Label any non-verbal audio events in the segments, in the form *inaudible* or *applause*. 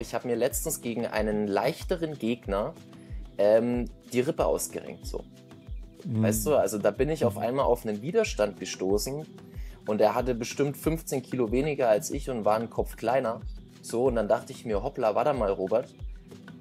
Ich habe mir letztens gegen einen leichteren Gegner ähm, die Rippe ausgerenkt. So. Mhm. Weißt du, also da bin ich auf einmal auf einen Widerstand gestoßen und er hatte bestimmt 15 Kilo weniger als ich und war einen Kopf kleiner. So, und dann dachte ich mir, hoppla, warte mal, Robert.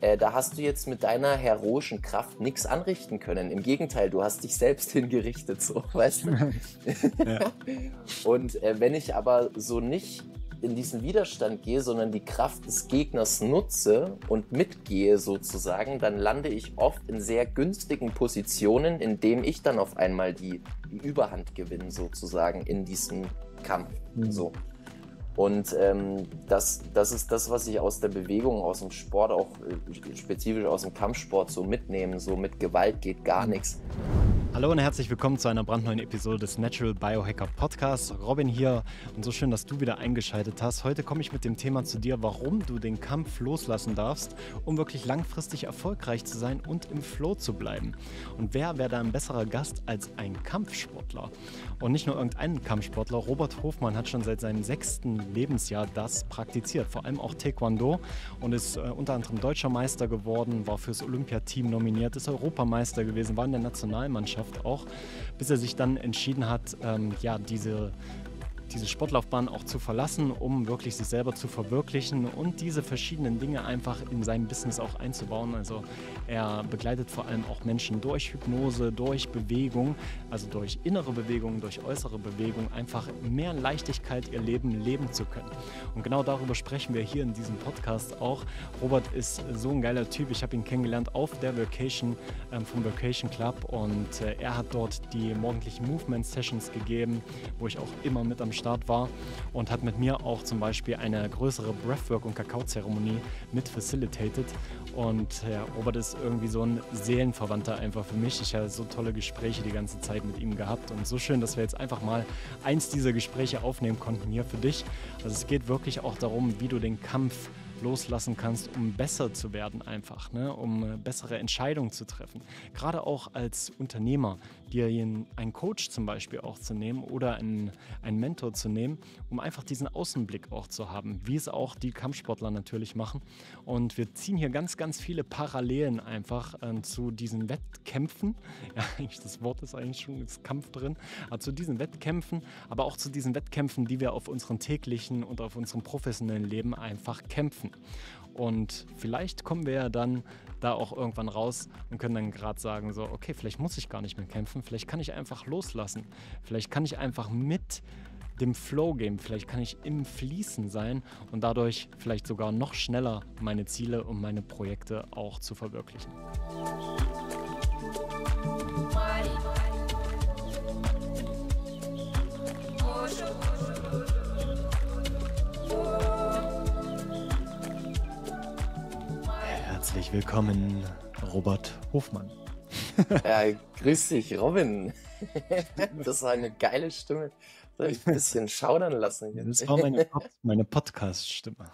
Äh, da hast du jetzt mit deiner heroischen Kraft nichts anrichten können. Im Gegenteil, du hast dich selbst *laughs* hingerichtet, so, weißt du? *laughs* ja. *laughs* Und äh, wenn ich aber so nicht in diesen Widerstand gehe, sondern die Kraft des Gegners nutze und mitgehe sozusagen, dann lande ich oft in sehr günstigen Positionen, in indem ich dann auf einmal die, die Überhand gewinne sozusagen in diesem Kampf. Mhm. So. Und ähm, das, das ist das, was ich aus der Bewegung, aus dem Sport, auch äh, spezifisch aus dem Kampfsport so mitnehme. So mit Gewalt geht gar mhm. nichts. Hallo und herzlich willkommen zu einer brandneuen Episode des Natural Biohacker Podcasts. Robin hier und so schön, dass du wieder eingeschaltet hast. Heute komme ich mit dem Thema zu dir, warum du den Kampf loslassen darfst, um wirklich langfristig erfolgreich zu sein und im Flow zu bleiben. Und wer wäre da ein besserer Gast als ein Kampfsportler? Und nicht nur irgendeinen Kampfsportler. Robert Hofmann hat schon seit seinem sechsten Lebensjahr das praktiziert, vor allem auch Taekwondo und ist äh, unter anderem deutscher Meister geworden, war fürs Olympiateam nominiert, ist Europameister gewesen, war in der Nationalmannschaft auch, bis er sich dann entschieden hat, ähm, ja, diese diese Sportlaufbahn auch zu verlassen, um wirklich sich selber zu verwirklichen und diese verschiedenen Dinge einfach in sein Business auch einzubauen. Also er begleitet vor allem auch Menschen durch Hypnose, durch Bewegung, also durch innere Bewegung, durch äußere Bewegung, einfach mehr Leichtigkeit ihr Leben leben zu können. Und genau darüber sprechen wir hier in diesem Podcast auch. Robert ist so ein geiler Typ. Ich habe ihn kennengelernt auf der Vacation ähm, vom Vacation Club und äh, er hat dort die morgendlichen Movement Sessions gegeben, wo ich auch immer mit am Start war und hat mit mir auch zum Beispiel eine größere Breathwork- und Kakaozeremonie mit facilitated. Und ja, Robert ist irgendwie so ein Seelenverwandter einfach für mich. Ich habe so tolle Gespräche die ganze Zeit mit ihm gehabt und so schön, dass wir jetzt einfach mal eins dieser Gespräche aufnehmen konnten hier für dich. Also es geht wirklich auch darum, wie du den Kampf loslassen kannst, um besser zu werden einfach, ne? um bessere Entscheidungen zu treffen. Gerade auch als Unternehmer dir einen Coach zum Beispiel auch zu nehmen oder einen, einen Mentor zu nehmen, um einfach diesen Außenblick auch zu haben, wie es auch die Kampfsportler natürlich machen. Und wir ziehen hier ganz, ganz viele Parallelen einfach äh, zu diesen Wettkämpfen. *laughs* Ja, eigentlich das Wort ist eigentlich schon ist Kampf drin, aber also zu diesen Wettkämpfen, aber auch zu diesen Wettkämpfen, die wir auf unseren täglichen und auf unserem professionellen Leben einfach kämpfen. Und vielleicht kommen wir ja dann da auch irgendwann raus und können dann gerade sagen, so, okay, vielleicht muss ich gar nicht mehr kämpfen, vielleicht kann ich einfach loslassen, vielleicht kann ich einfach mit dem Flow gehen, vielleicht kann ich im Fließen sein und dadurch vielleicht sogar noch schneller meine Ziele und meine Projekte auch zu verwirklichen. Oh, Herzlich willkommen, Robert Hofmann. ja, grüß dich, Robin. *laughs* Das war eine geile Stimme. Soll ich ein bisschen schaudern lassen jetzt? Das war meine, Pod meine Podcast-Stimme.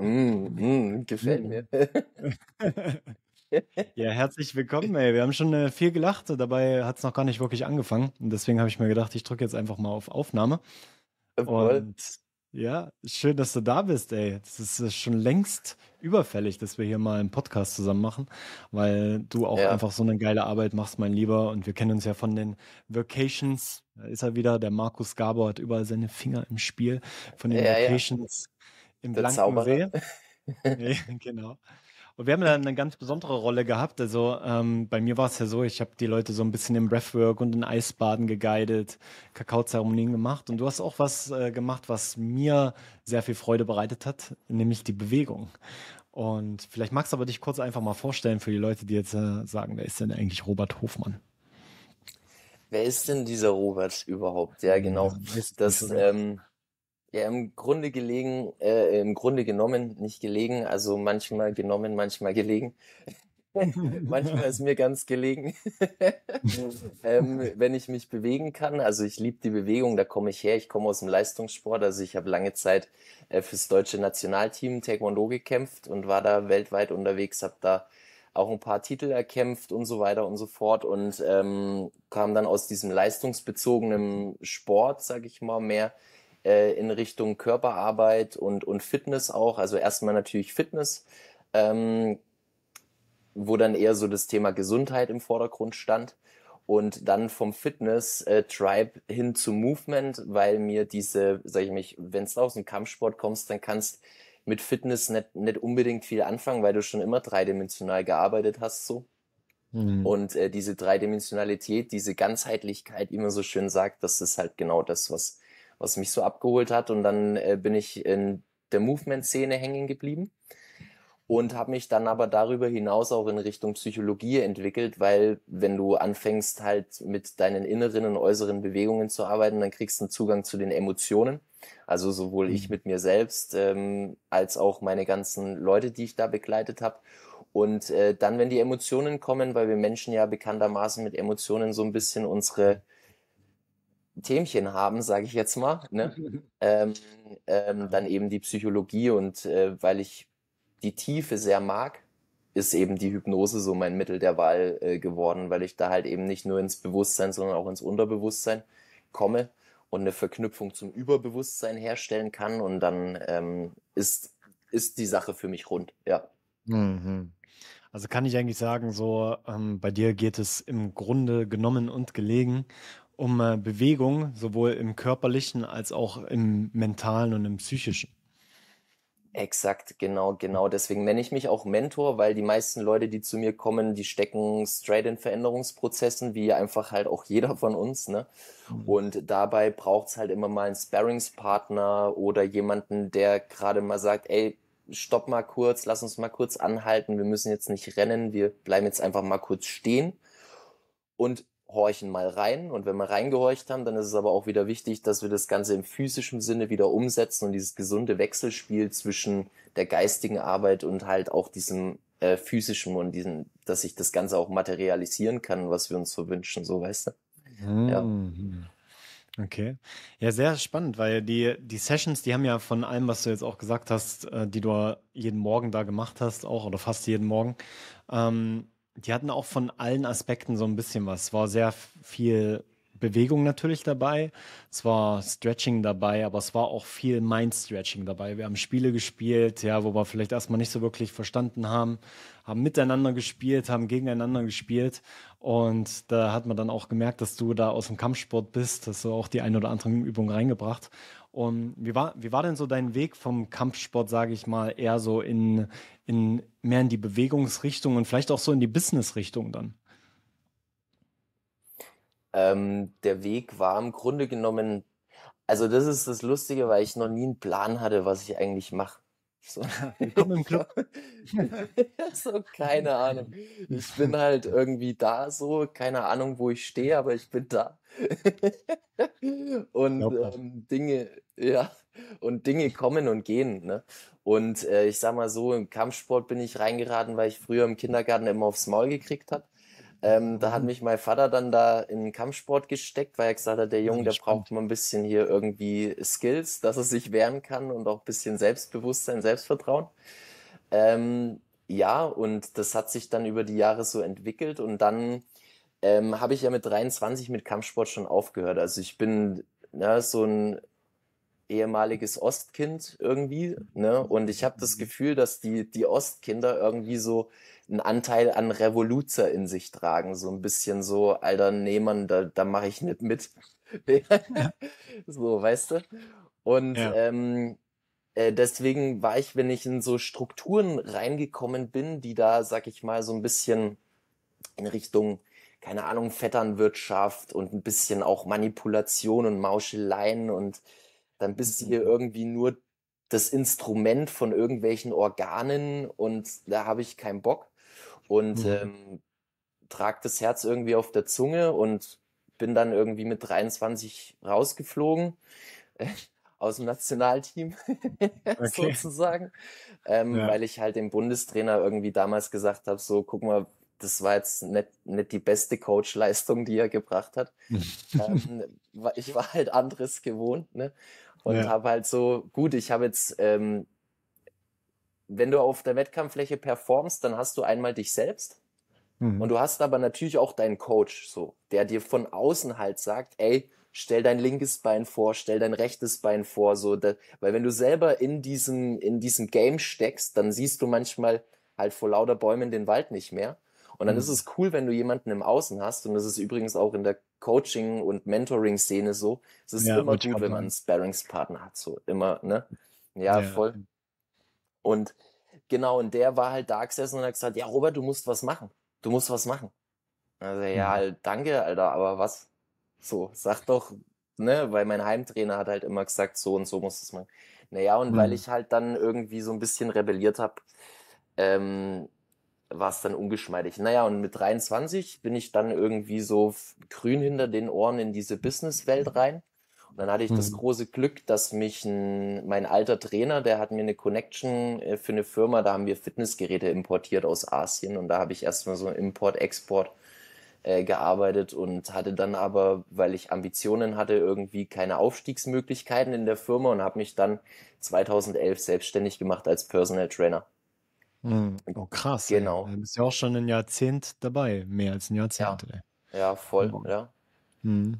Mm, mm, gefällt mm. mir. *laughs* Ja, herzlich willkommen, ey. Wir haben schon äh, viel gelacht, dabei hat es noch gar nicht wirklich angefangen. Und deswegen habe ich mir gedacht, ich drücke jetzt einfach mal auf Aufnahme. Und ja, schön, dass du da bist, ey. Das ist schon längst überfällig, dass wir hier mal einen Podcast zusammen machen, weil du auch Ja. einfach so eine geile Arbeit machst, mein Lieber. Und wir kennen uns ja von den Vacations. Da ist er wieder. Der Markus Gabor hat überall seine Finger im Spiel von den Ja, ja. Vacations im Der Blankensee. Zauberer. *laughs* Ja, genau. Und wir haben da eine ganz besondere Rolle gehabt. Also ähm, bei mir war es ja so, ich habe die Leute so ein bisschen im Breathwork und in Eisbaden geguidet, Kakaozeremonien gemacht. Und du hast auch was äh, gemacht, was mir sehr viel Freude bereitet hat, nämlich die Bewegung. Und vielleicht magst du aber dich kurz einfach mal vorstellen für die Leute, die jetzt äh, sagen, wer ist denn eigentlich Robert Hofmann? Wer ist denn dieser Robert überhaupt? Ja, hm, genau. Das, ähm, ja, im Grunde gelegen, äh, im Grunde genommen, nicht gelegen, also manchmal genommen, manchmal gelegen. *laughs* manchmal ist mir ganz gelegen, *laughs* ähm, wenn ich mich bewegen kann. Also ich liebe die Bewegung, da komme ich her. Ich komme aus dem Leistungssport, also ich habe lange Zeit äh, fürs deutsche Nationalteam Taekwondo gekämpft und war da weltweit unterwegs, habe da auch ein paar Titel erkämpft und so weiter und so fort und ähm, kam dann aus diesem leistungsbezogenen Sport, sage ich mal, mehr äh, in Richtung Körperarbeit und, und Fitness auch. Also erstmal natürlich Fitness, ähm, wo dann eher so das Thema Gesundheit im Vordergrund stand. Und dann vom Fitness äh, Tribe hin zu Movement, weil mir diese, sag ich mich, wenn du aus dem Kampfsport kommst, dann kannst mit Fitness nicht, nicht unbedingt viel anfangen, weil du schon immer dreidimensional gearbeitet hast so. Mhm. Und äh, diese Dreidimensionalität, diese Ganzheitlichkeit, wie man so schön sagt, das ist halt genau das, was was mich so abgeholt hat. Und dann äh, bin ich in der Movement-Szene hängen geblieben und habe mich dann aber darüber hinaus auch in Richtung Psychologie entwickelt, weil wenn du anfängst halt mit deinen inneren und äußeren Bewegungen zu arbeiten, dann kriegst du einen Zugang zu den Emotionen. Also sowohl ich mhm. mit mir selbst ähm, als auch meine ganzen Leute, die ich da begleitet habe. Und äh, dann, wenn die Emotionen kommen, weil wir Menschen ja bekanntermaßen mit Emotionen so ein bisschen unsere Themchen haben, sage ich jetzt mal, ne? *laughs* ähm, ähm, dann eben die Psychologie und äh, weil ich die Tiefe sehr mag, ist eben die Hypnose so mein Mittel der Wahl äh, geworden, weil ich da halt eben nicht nur ins Bewusstsein, sondern auch ins Unterbewusstsein komme und eine Verknüpfung zum Überbewusstsein herstellen kann und dann ähm, ist, ist die Sache für mich rund, ja. Mhm. Also kann ich eigentlich sagen, so ähm, bei dir geht es im Grunde genommen und gelegen um äh, Bewegung, sowohl im körperlichen als auch im mentalen und im psychischen. Exakt, genau, genau. Deswegen nenne ich mich auch Mentor, weil die meisten Leute, die zu mir kommen, die stecken straight in Veränderungsprozessen, wie einfach halt auch jeder von uns. Ne? Mhm. Und dabei braucht es halt immer mal einen Sparringspartner oder jemanden, der gerade mal sagt, ey, stopp mal kurz, lass uns mal kurz anhalten, wir müssen jetzt nicht rennen, wir bleiben jetzt einfach mal kurz stehen. Und horchen mal rein. Und wenn wir reingehorcht haben, dann ist es aber auch wieder wichtig, dass wir das Ganze im physischen Sinne wieder umsetzen und dieses gesunde Wechselspiel zwischen der geistigen Arbeit und halt auch diesem äh, physischen und diesen, dass sich das Ganze auch materialisieren kann, was wir uns so wünschen, so weißt du. Mhm. Ja. Okay. Ja, sehr spannend, weil die, die Sessions, die haben ja von allem, was du jetzt auch gesagt hast, äh, die du jeden Morgen da gemacht hast, auch oder fast jeden Morgen, ähm, die hatten auch von allen Aspekten so ein bisschen was. Es war sehr viel Bewegung natürlich dabei, es war Stretching dabei, aber es war auch viel Mind-Stretching dabei. Wir haben Spiele gespielt, ja, wo wir vielleicht erstmal nicht so wirklich verstanden haben, haben miteinander gespielt, haben gegeneinander gespielt und da hat man dann auch gemerkt, dass du da aus dem Kampfsport bist, dass du auch die ein oder andere Übung reingebracht. Und wie war, wie war denn so dein Weg vom Kampfsport, sage ich mal, eher so in, in mehr in die Bewegungsrichtung und vielleicht auch so in die Business-Richtung dann? Ähm, der Weg war im Grunde genommen, also das ist das Lustige, weil ich noch nie einen Plan hatte, was ich eigentlich mache. So, *laughs* Willkommen im Club. *laughs* so, keine Ahnung. Ich bin halt irgendwie da so, keine Ahnung, wo ich stehe, aber ich bin da. *laughs* und ähm, Dinge, ja, und Dinge kommen und gehen. Ne? Und äh, ich sag mal so, im Kampfsport bin ich reingeraten, weil ich früher im Kindergarten immer aufs Maul gekriegt habe. Ähm, da hat mich mein Vater dann da in den Kampfsport gesteckt, weil er gesagt hat, der Junge, der braucht mal ein bisschen hier irgendwie Skills, dass er sich wehren kann und auch ein bisschen Selbstbewusstsein, Selbstvertrauen. Ähm, ja, und das hat sich dann über die Jahre so entwickelt und dann ähm, habe ich ja mit 23 mit Kampfsport schon aufgehört. Also ich bin ne, so ein ehemaliges Ostkind irgendwie ne? und ich habe das mhm. Gefühl, dass die, die Ostkinder irgendwie so einen Anteil an Revoluzer in sich tragen. So ein bisschen so, alter, Nehmann, da, da mache ich nicht mit. ja. *laughs* So, weißt du? Und ja. ähm, äh, deswegen war ich, wenn ich in so Strukturen reingekommen bin, die da, sag ich mal, so ein bisschen in Richtung, keine Ahnung, Vetternwirtschaft und ein bisschen auch Manipulation und Mauscheleien und dann bist du hier mhm. irgendwie nur das Instrument von irgendwelchen Organen und da habe ich keinen Bock und mhm. ähm, trag das Herz irgendwie auf der Zunge und bin dann irgendwie mit 23 rausgeflogen äh, *laughs* aus dem Nationalteam *laughs* okay. sozusagen, ähm, ja. weil ich halt dem Bundestrainer irgendwie damals gesagt habe, so guck mal, das war jetzt nicht, nicht die beste Coachleistung, die er gebracht hat. Mhm. ähm, *laughs* ich war halt anderes gewohnt ne? und ja. habe halt so, gut, ich habe jetzt ähm, wenn du auf der Wettkampffläche performst, dann hast du einmal dich selbst mhm. und du hast aber natürlich auch deinen Coach, so, der dir von außen halt sagt, ey, stell dein linkes Bein vor, stell dein rechtes Bein vor, so, da, weil wenn du selber in diesem, in diesem Game steckst, dann siehst du manchmal halt vor lauter Bäumen den Wald nicht mehr. Und dann mhm. ist es cool, wenn du jemanden im Außen hast. Und das ist übrigens auch in der Coaching- und Mentoring-Szene so. Es ist ja, immer gut, wenn man einen Sparringspartner hat, so immer, ne? Ja, ja, voll. Und genau, und der war halt da gesessen und hat gesagt, ja, Robert, du musst was machen. Du musst was machen. Also, ja, ja. Mhm. Halt, danke, Alter, aber was? So, sag doch, ne, weil mein Heimtrainer hat halt immer gesagt, so und so muss es machen. Naja, und mhm. weil ich halt dann irgendwie so ein bisschen rebelliert habe, ähm, war es dann ungeschmeidig. Naja, und mit 23 bin ich dann irgendwie so grün hinter den Ohren in diese Businesswelt rein und dann hatte ich mhm. das große Glück, dass mich ein, mein alter Trainer, der hat mir eine Connection äh, für eine Firma, da haben wir Fitnessgeräte importiert aus Asien und da habe ich erstmal so Import-Export äh, gearbeitet und hatte dann aber, weil ich Ambitionen hatte, irgendwie keine Aufstiegsmöglichkeiten in der Firma und habe mich dann 2011 selbstständig gemacht als Personal Trainer. Mhm. Oh krass. Genau. Ey. Du bist ja auch schon ein Jahrzehnt dabei, mehr als ein Jahrzehnt. Ja, ja voll, ja. Mhm.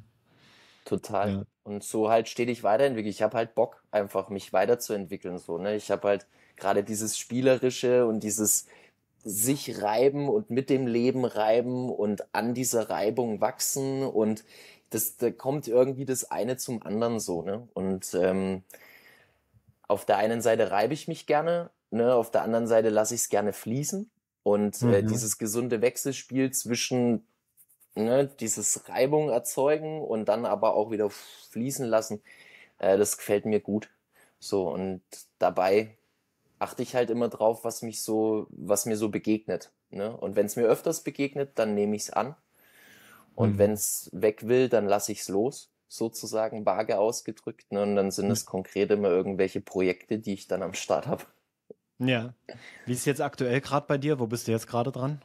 Total. Ja. Und so halt stetig weiterentwickeln. Ich habe halt Bock, einfach mich weiterzuentwickeln. So, ne? Ich habe halt gerade dieses Spielerische und dieses sich reiben und mit dem Leben reiben und an dieser Reibung wachsen und das, da kommt irgendwie das eine zum anderen so, ne? Und ähm, auf der einen Seite reibe ich mich gerne, ne? Auf der anderen Seite lasse ich es gerne fließen. Und äh, mhm. dieses gesunde Wechselspiel zwischen ne, dieses Reibung erzeugen und dann aber auch wieder fließen lassen, äh, das gefällt mir gut. So, und dabei achte ich halt immer drauf, was mich so, was mir so begegnet. Ne? Und wenn es mir öfters begegnet, dann nehme ich es an. Und mhm. wenn es weg will, dann lasse ich es los, sozusagen vage ausgedrückt. Ne? Und dann sind es mhm. konkret immer irgendwelche Projekte, die ich dann am Start habe. Ja. Wie ist jetzt aktuell gerade bei dir? Wo bist du jetzt gerade dran?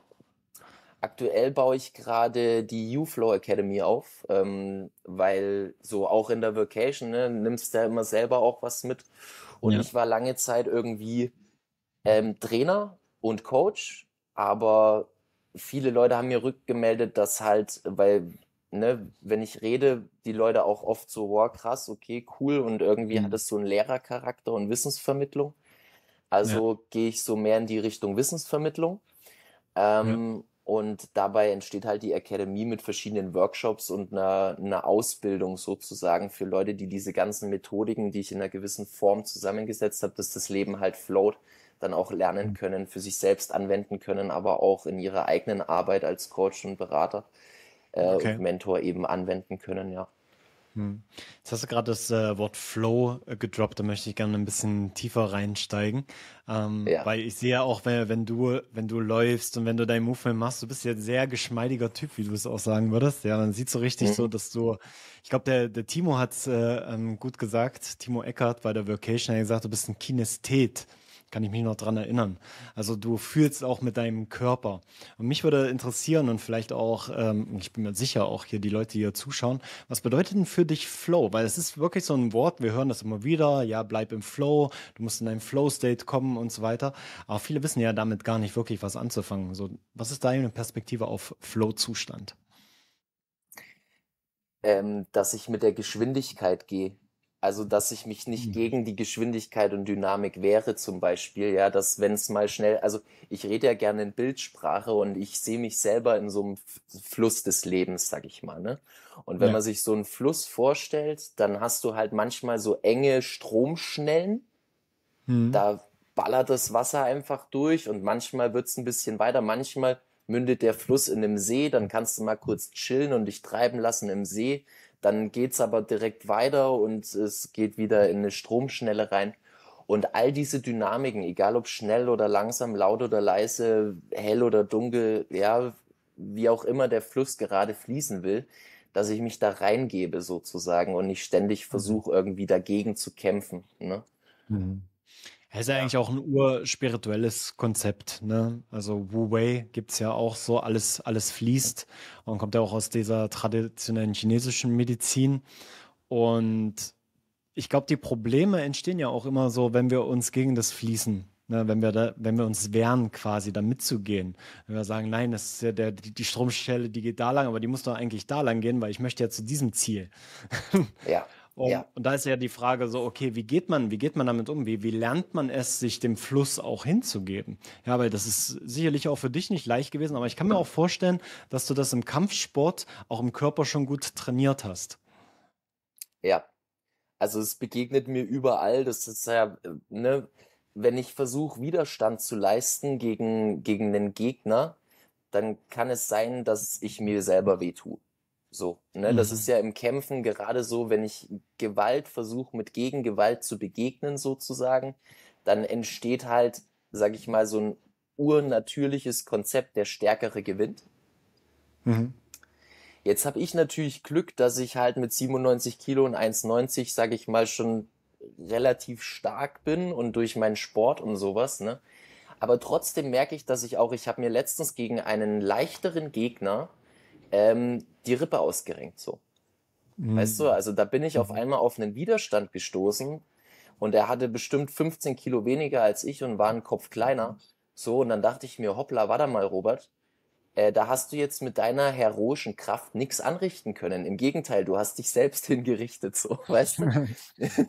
Aktuell baue ich gerade die UFlow Academy auf, ähm, weil so auch in der Vacation ne, nimmst du ja immer selber auch was mit. Und ja. ich war lange Zeit irgendwie ähm, Trainer und Coach, aber viele Leute haben mir rückgemeldet, dass halt, weil, ne, wenn ich rede, die Leute auch oft so, wow, krass, okay, cool und irgendwie mhm. hat es so einen Lehrercharakter und Wissensvermittlung. Also ja. gehe ich so mehr in die Richtung Wissensvermittlung. Ähm, ja. Und dabei entsteht halt die Akademie mit verschiedenen Workshops und einer, einer, Ausbildung sozusagen für Leute, die diese ganzen Methodiken, die ich in einer gewissen Form zusammengesetzt habe, dass das Leben halt float, dann auch lernen mhm. können, für sich selbst anwenden können, aber auch in ihrer eigenen Arbeit als Coach und Berater äh, okay. und Mentor eben anwenden können, ja. Hm. Jetzt hast du gerade das äh, Wort Flow äh, gedroppt, da möchte ich gerne ein bisschen tiefer reinsteigen. Ähm, ja. Weil ich sehe ja auch, wenn, wenn, du, wenn du läufst und wenn du dein Movement machst, du bist ja ein sehr geschmeidiger Typ, wie du es auch sagen würdest. Ja, man sieht so richtig mhm. so, dass du, ich glaube, der, der Timo hat es äh, ähm, gut gesagt, Timo Eckert bei der Vocation hat gesagt, du bist ein Kinesthet kann ich mich noch dran erinnern. Also du fühlst auch mit deinem Körper. Und mich würde interessieren und vielleicht auch, ähm, ich bin mir sicher auch hier die Leute, die hier zuschauen, was bedeutet denn für dich Flow? Weil es ist wirklich so ein Wort, wir hören das immer wieder, ja, bleib im Flow, du musst in deinem Flow-State kommen und so weiter. Aber viele wissen ja damit gar nicht wirklich was anzufangen. So, was ist deine Perspektive auf Flow-Zustand? Ähm, dass ich mit der Geschwindigkeit gehe. Also, dass ich mich nicht mhm. gegen die Geschwindigkeit und Dynamik wehre, zum Beispiel, ja, dass wenn es mal schnell, also ich rede ja gerne in Bildsprache und ich sehe mich selber in so einem Fluss des Lebens, sag ich mal, ne? Und wenn ja. man sich so einen Fluss vorstellt, dann hast du halt manchmal so enge Stromschnellen. Mhm. Da ballert das Wasser einfach durch und manchmal wird's ein bisschen weiter, manchmal mündet der Fluss in einem See, dann kannst du mal kurz chillen und dich treiben lassen im See. Dann geht es aber direkt weiter und es geht wieder in eine Stromschnelle rein. Und all diese Dynamiken, egal ob schnell oder langsam, laut oder leise, hell oder dunkel, ja, wie auch immer der Fluss gerade fließen will, dass ich mich da reingebe sozusagen und nicht ständig mhm. versuche, irgendwie dagegen zu kämpfen. Ne? Mhm. Es ist ja. eigentlich auch ein urspirituelles Konzept, ne? Also Wu Wei gibt es ja auch so, alles, alles fließt und kommt ja auch aus dieser traditionellen chinesischen Medizin. Und ich glaube, die Probleme entstehen ja auch immer so, wenn wir uns gegen das Fließen, ne? wenn, wir da, wenn wir uns wehren, quasi da mitzugehen. Wenn wir sagen, nein, das ist ja der, die, die Stromstelle, die geht da lang, aber die muss doch eigentlich da lang gehen, weil ich möchte ja zu diesem Ziel. Ja. *laughs* Und, ja. und da ist ja die Frage so, okay, wie geht man, wie geht man damit um? Wie, wie lernt man es, sich dem Fluss auch hinzugeben? Ja, weil das ist sicherlich auch für dich nicht leicht gewesen, aber ich kann mir auch vorstellen, dass du das im Kampfsport auch im Körper schon gut trainiert hast. Ja. Also es begegnet mir überall, das ist ja, ne, wenn ich versuche, Widerstand zu leisten gegen, gegen den Gegner, dann kann es sein, dass ich mir selber wehtue. So, ne? Mhm. Das ist ja im Kämpfen gerade so, wenn ich Gewalt versuche, mit Gegengewalt zu begegnen, sozusagen, dann entsteht halt, sag ich mal, so ein urnatürliches Konzept, der Stärkere gewinnt. Mhm. Jetzt habe ich natürlich Glück, dass ich halt mit 97 Kilo und 1,90, sag ich mal, schon relativ stark bin und durch meinen Sport und sowas. Ne? Aber trotzdem merke ich, dass ich auch, ich habe mir letztens gegen einen leichteren Gegner ähm, die Rippe ausgerenkt so. Mhm. Weißt du, also da bin ich auf mhm. einmal auf einen Widerstand gestoßen und er hatte bestimmt 15 Kilo weniger als ich und war einen Kopf kleiner. Mhm. So, und dann dachte ich mir, hoppla, warte mal, Robert, äh, da hast du jetzt mit deiner heroischen Kraft nichts anrichten können. Im Gegenteil, du hast dich selbst *laughs* hingerichtet, so, weißt du?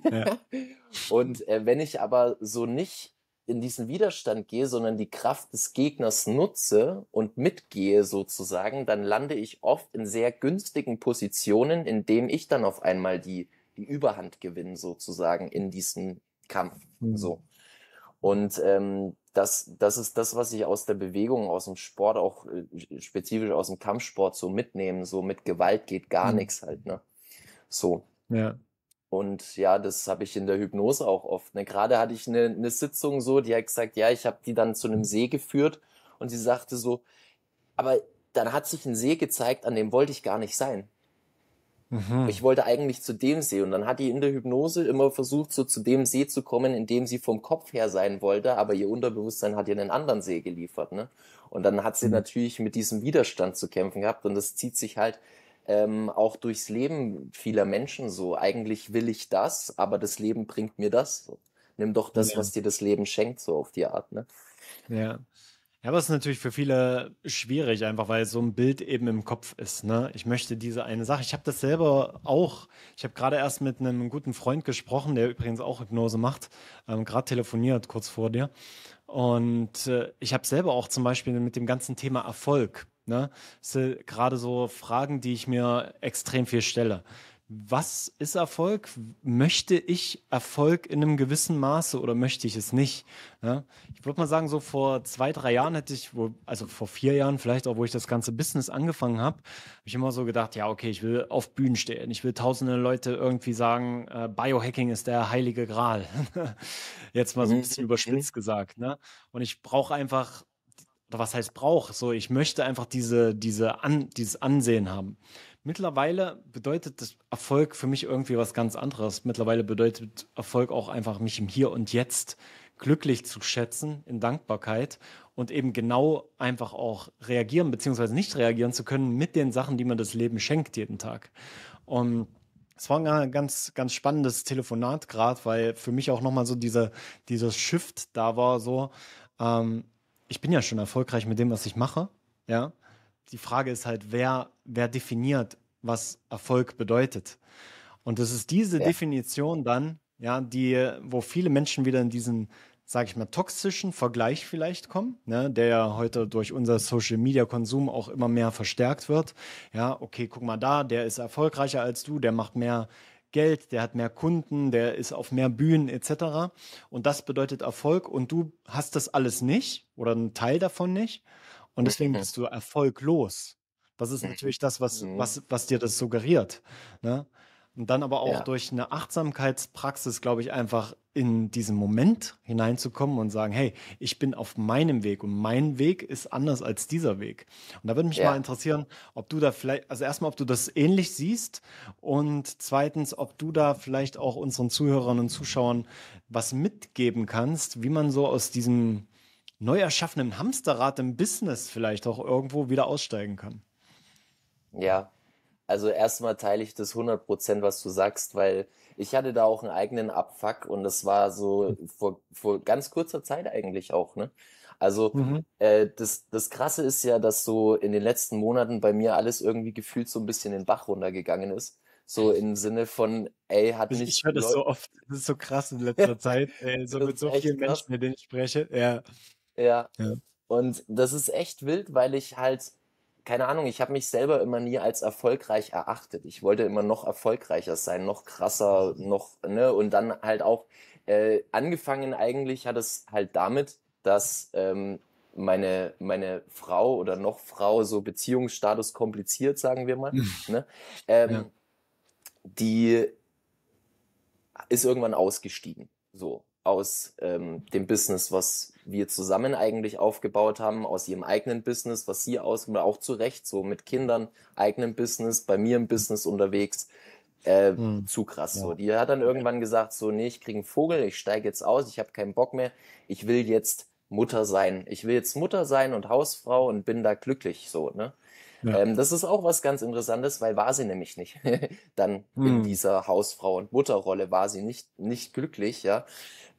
*laughs* *laughs* und äh, wenn ich aber so nicht in diesen Widerstand gehe, sondern die Kraft des Gegners nutze und mitgehe sozusagen, dann lande ich oft in sehr günstigen Positionen, in denen ich dann auf einmal die, die Überhand gewinne sozusagen in diesem Kampf. Mhm. So. Und ähm, das, das ist das, was ich aus der Bewegung, aus dem Sport, auch äh, spezifisch aus dem Kampfsport so mitnehmen, so mit Gewalt geht gar mhm. nichts halt, ne? So. Ja. Und ja, das habe ich in der Hypnose auch oft. Ne? Gerade hatte ich eine, eine Sitzung so, die hat gesagt, ja, ich habe die dann zu einem See geführt und sie sagte so, aber dann hat sich ein See gezeigt, an dem wollte ich gar nicht sein. Mhm. Ich wollte eigentlich zu dem See und dann hat die in der Hypnose immer versucht, so zu dem See zu kommen, in dem sie vom Kopf her sein wollte, aber ihr Unterbewusstsein hat ihr einen anderen See geliefert. Ne? Und dann hat sie mhm. natürlich mit diesem Widerstand zu kämpfen gehabt und das zieht sich halt ähm, auch durchs Leben vieler Menschen so. Eigentlich will ich das, aber das Leben bringt mir das. Nimm doch das, ja. was dir das Leben schenkt, so auf die Art. Ne? Ja. Ja, aber es ist natürlich für viele schwierig, einfach weil so ein Bild eben im Kopf ist. Ne? Ich möchte diese eine Sache. Ich habe das selber auch. Ich habe gerade erst mit einem guten Freund gesprochen, der übrigens auch Hypnose macht, ähm, gerade telefoniert kurz vor dir. Und äh, ich habe selber auch zum Beispiel mit dem ganzen Thema Erfolg Ne? Das sind gerade so Fragen, die ich mir extrem viel stelle. Was ist Erfolg? Möchte ich Erfolg in einem gewissen Maße oder möchte ich es nicht? Ne? Ich würde mal sagen, so vor zwei, drei Jahren hätte ich, also vor vier Jahren vielleicht auch, wo ich das ganze Business angefangen habe, habe ich immer so gedacht, ja, okay, ich will auf Bühnen stehen, ich will tausende Leute irgendwie sagen, äh, Biohacking ist der heilige Gral. *laughs* Jetzt mal so ein mhm. bisschen überspitzt mhm. gesagt. Ne? Und ich brauche einfach oder was heißt brauche, so ich möchte einfach diese, diese An, dieses Ansehen haben. Mittlerweile bedeutet das Erfolg für mich irgendwie was ganz anderes. Mittlerweile bedeutet Erfolg auch einfach, mich im Hier und Jetzt glücklich zu schätzen, in Dankbarkeit und eben genau einfach auch reagieren beziehungsweise nicht reagieren zu können mit den Sachen, die man das Leben schenkt jeden Tag. Und ähm, es war ein ganz, ganz spannendes Telefonat gerade, weil für mich auch nochmal so dieser, dieser Shift da war, so, ähm, ich bin ja schon erfolgreich mit dem, was ich mache. Ja. Die Frage ist halt, wer, wer definiert, was Erfolg bedeutet. Und das ist diese ja. Definition dann, ja, die, wo viele Menschen wieder in diesen, sage ich mal, toxischen Vergleich vielleicht kommen, ne, der ja heute durch unser Social Media Konsum auch immer mehr verstärkt wird. Ja, okay, guck mal da, der ist erfolgreicher als du, der macht mehr Geld, der hat mehr Kunden, der ist auf mehr Bühnen etc. Und das bedeutet Erfolg und du hast das alles nicht oder einen Teil davon nicht und deswegen mhm. bist du erfolglos. Das ist mhm. natürlich das, was, mhm. was, was dir das suggeriert. Ne? und dann aber auch ja. durch eine Achtsamkeitspraxis, glaube ich, einfach in diesen Moment hineinzukommen und sagen, hey, ich bin auf meinem Weg und mein Weg ist anders als dieser Weg. Und da würde mich ja. mal interessieren, ob du da vielleicht, also erstmal, ob du das ähnlich siehst und zweitens, ob du da vielleicht auch unseren Zuhörern und Zuschauern was mitgeben kannst, wie man so aus diesem neu erschaffenen Hamsterrad im Business vielleicht auch irgendwo wieder aussteigen kann. Ja, also erstmal teile ich das 100%, was du sagst, weil ich hatte da auch einen eigenen Abfuck und das war so vor, vor ganz kurzer Zeit eigentlich auch, ne? Also mhm. äh, das, das Krasse ist ja, dass so in den letzten Monaten bei mir alles irgendwie gefühlt so ein bisschen den Bach runtergegangen ist. So im Sinne von, ey, hat nicht. Ich höre das so oft, das ist so krass in letzter *laughs* Zeit, ey, so mit so vielen Menschen, mit denen ich spreche. Ja. ja. Ja. Und das ist echt wild, weil ich halt keine Ahnung, ich habe mich selber immer nie als erfolgreich erachtet. Ich wollte immer noch erfolgreicher sein, noch krasser, noch, ne, und dann halt auch äh, angefangen eigentlich hat es halt damit, dass ähm, meine, meine Frau oder noch Frau, so Beziehungsstatus kompliziert, sagen wir mal, *laughs* ne? Ähm, ja. die ist irgendwann ausgestiegen, so aus ähm, dem Business, was wir zusammen eigentlich aufgebaut haben aus ihrem eigenen Business, was sie aus, auch zu Recht, so mit Kindern, eigenen Business, bei mir im Business unterwegs. Äh, hm. zu krass ja. so. Die hat dann irgendwann gesagt so, nee, ich kriege einen Vogel, ich steige jetzt aus, ich habe keinen Bock mehr, ich will jetzt Mutter sein. Ich will jetzt Mutter sein und Hausfrau und bin da glücklich so, ne? Ja. Ähm, das ist auch was ganz Interessantes, weil war sie nämlich nicht. *laughs* dann hm. in dieser Hausfrau und Mutterrolle war sie nicht, nicht glücklich, ja.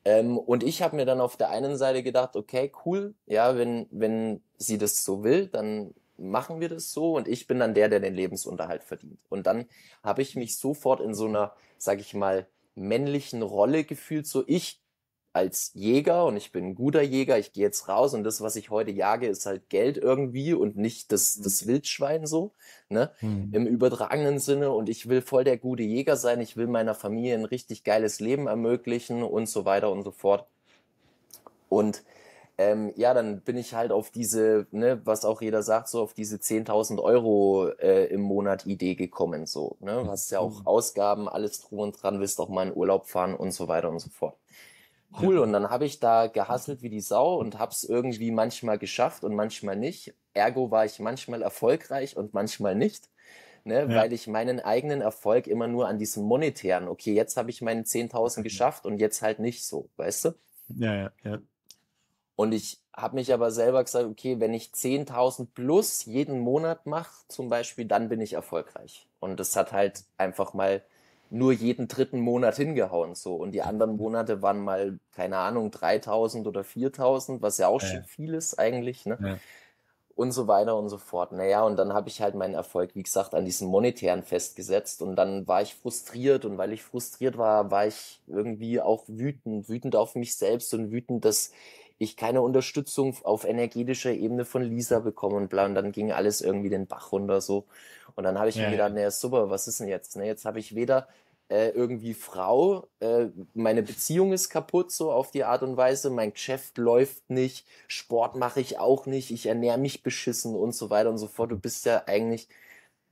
Ähm, und ich habe mir dann auf der einen Seite gedacht, okay, cool, ja, wenn, wenn sie das so will, dann machen wir das so und ich bin dann der, der den Lebensunterhalt verdient. Und dann habe ich mich sofort in so einer, sag ich mal, männlichen Rolle gefühlt, so ich als Jäger und ich bin ein guter Jäger, ich gehe jetzt raus und das, was ich heute jage, ist halt Geld irgendwie und nicht das, mhm. das Wildschwein so, ne? Mhm. Im übertragenen Sinne und ich will voll der gute Jäger sein, ich will meiner Familie ein richtig geiles Leben ermöglichen und so weiter und so fort. Und ähm, ja, dann bin ich halt auf diese, ne, was auch jeder sagt, so auf diese 10.000 Euro äh, im Monat Idee gekommen, so, ne, hast ja auch mhm. Ausgaben, alles drum und dran, willst auch mal in Urlaub fahren und so weiter und so fort cool. Ja. Und dann habe ich da gehasselt wie die Sau und habe es irgendwie manchmal geschafft und manchmal nicht. Ergo war ich manchmal erfolgreich und manchmal nicht. Ne, ja. Weil ich meinen eigenen Erfolg immer nur an diesem monetären, okay, jetzt habe ich meine 10.000 geschafft und jetzt halt nicht so, weißt du? Ja, ja, ja. Und ich habe mich aber selber gesagt, okay, wenn ich 10.000 plus jeden Monat mache, zum Beispiel, dann bin ich erfolgreich. Und das hat halt einfach mal nur jeden dritten Monat hingehauen so und die mhm. anderen Monate waren mal keine Ahnung 3000 oder 4000, was ja auch ja. schon viel ist eigentlich, ne? Ja. Und so weiter und so fort. Naja, und dann habe ich halt meinen Erfolg, wie gesagt, an diesem monetären festgesetzt. Und dann war ich frustriert. Und weil ich frustriert war, war ich irgendwie auch wütend. Wütend auf mich selbst und wütend, dass ich keine Unterstützung auf energetischer Ebene von Lisa bekomme und bla. Und dann ging alles irgendwie den Bach runter so. Und dann habe ich ja, mir gedacht, naja, super, was ist denn jetzt? Ne, jetzt habe ich weder äh, irgendwie Frau, äh, meine Beziehung ist kaputt, so auf die Art und Weise, mein Geschäft läuft nicht, Sport mache ich auch nicht, ich ernähre mich beschissen und so weiter und so fort. Du bist ja eigentlich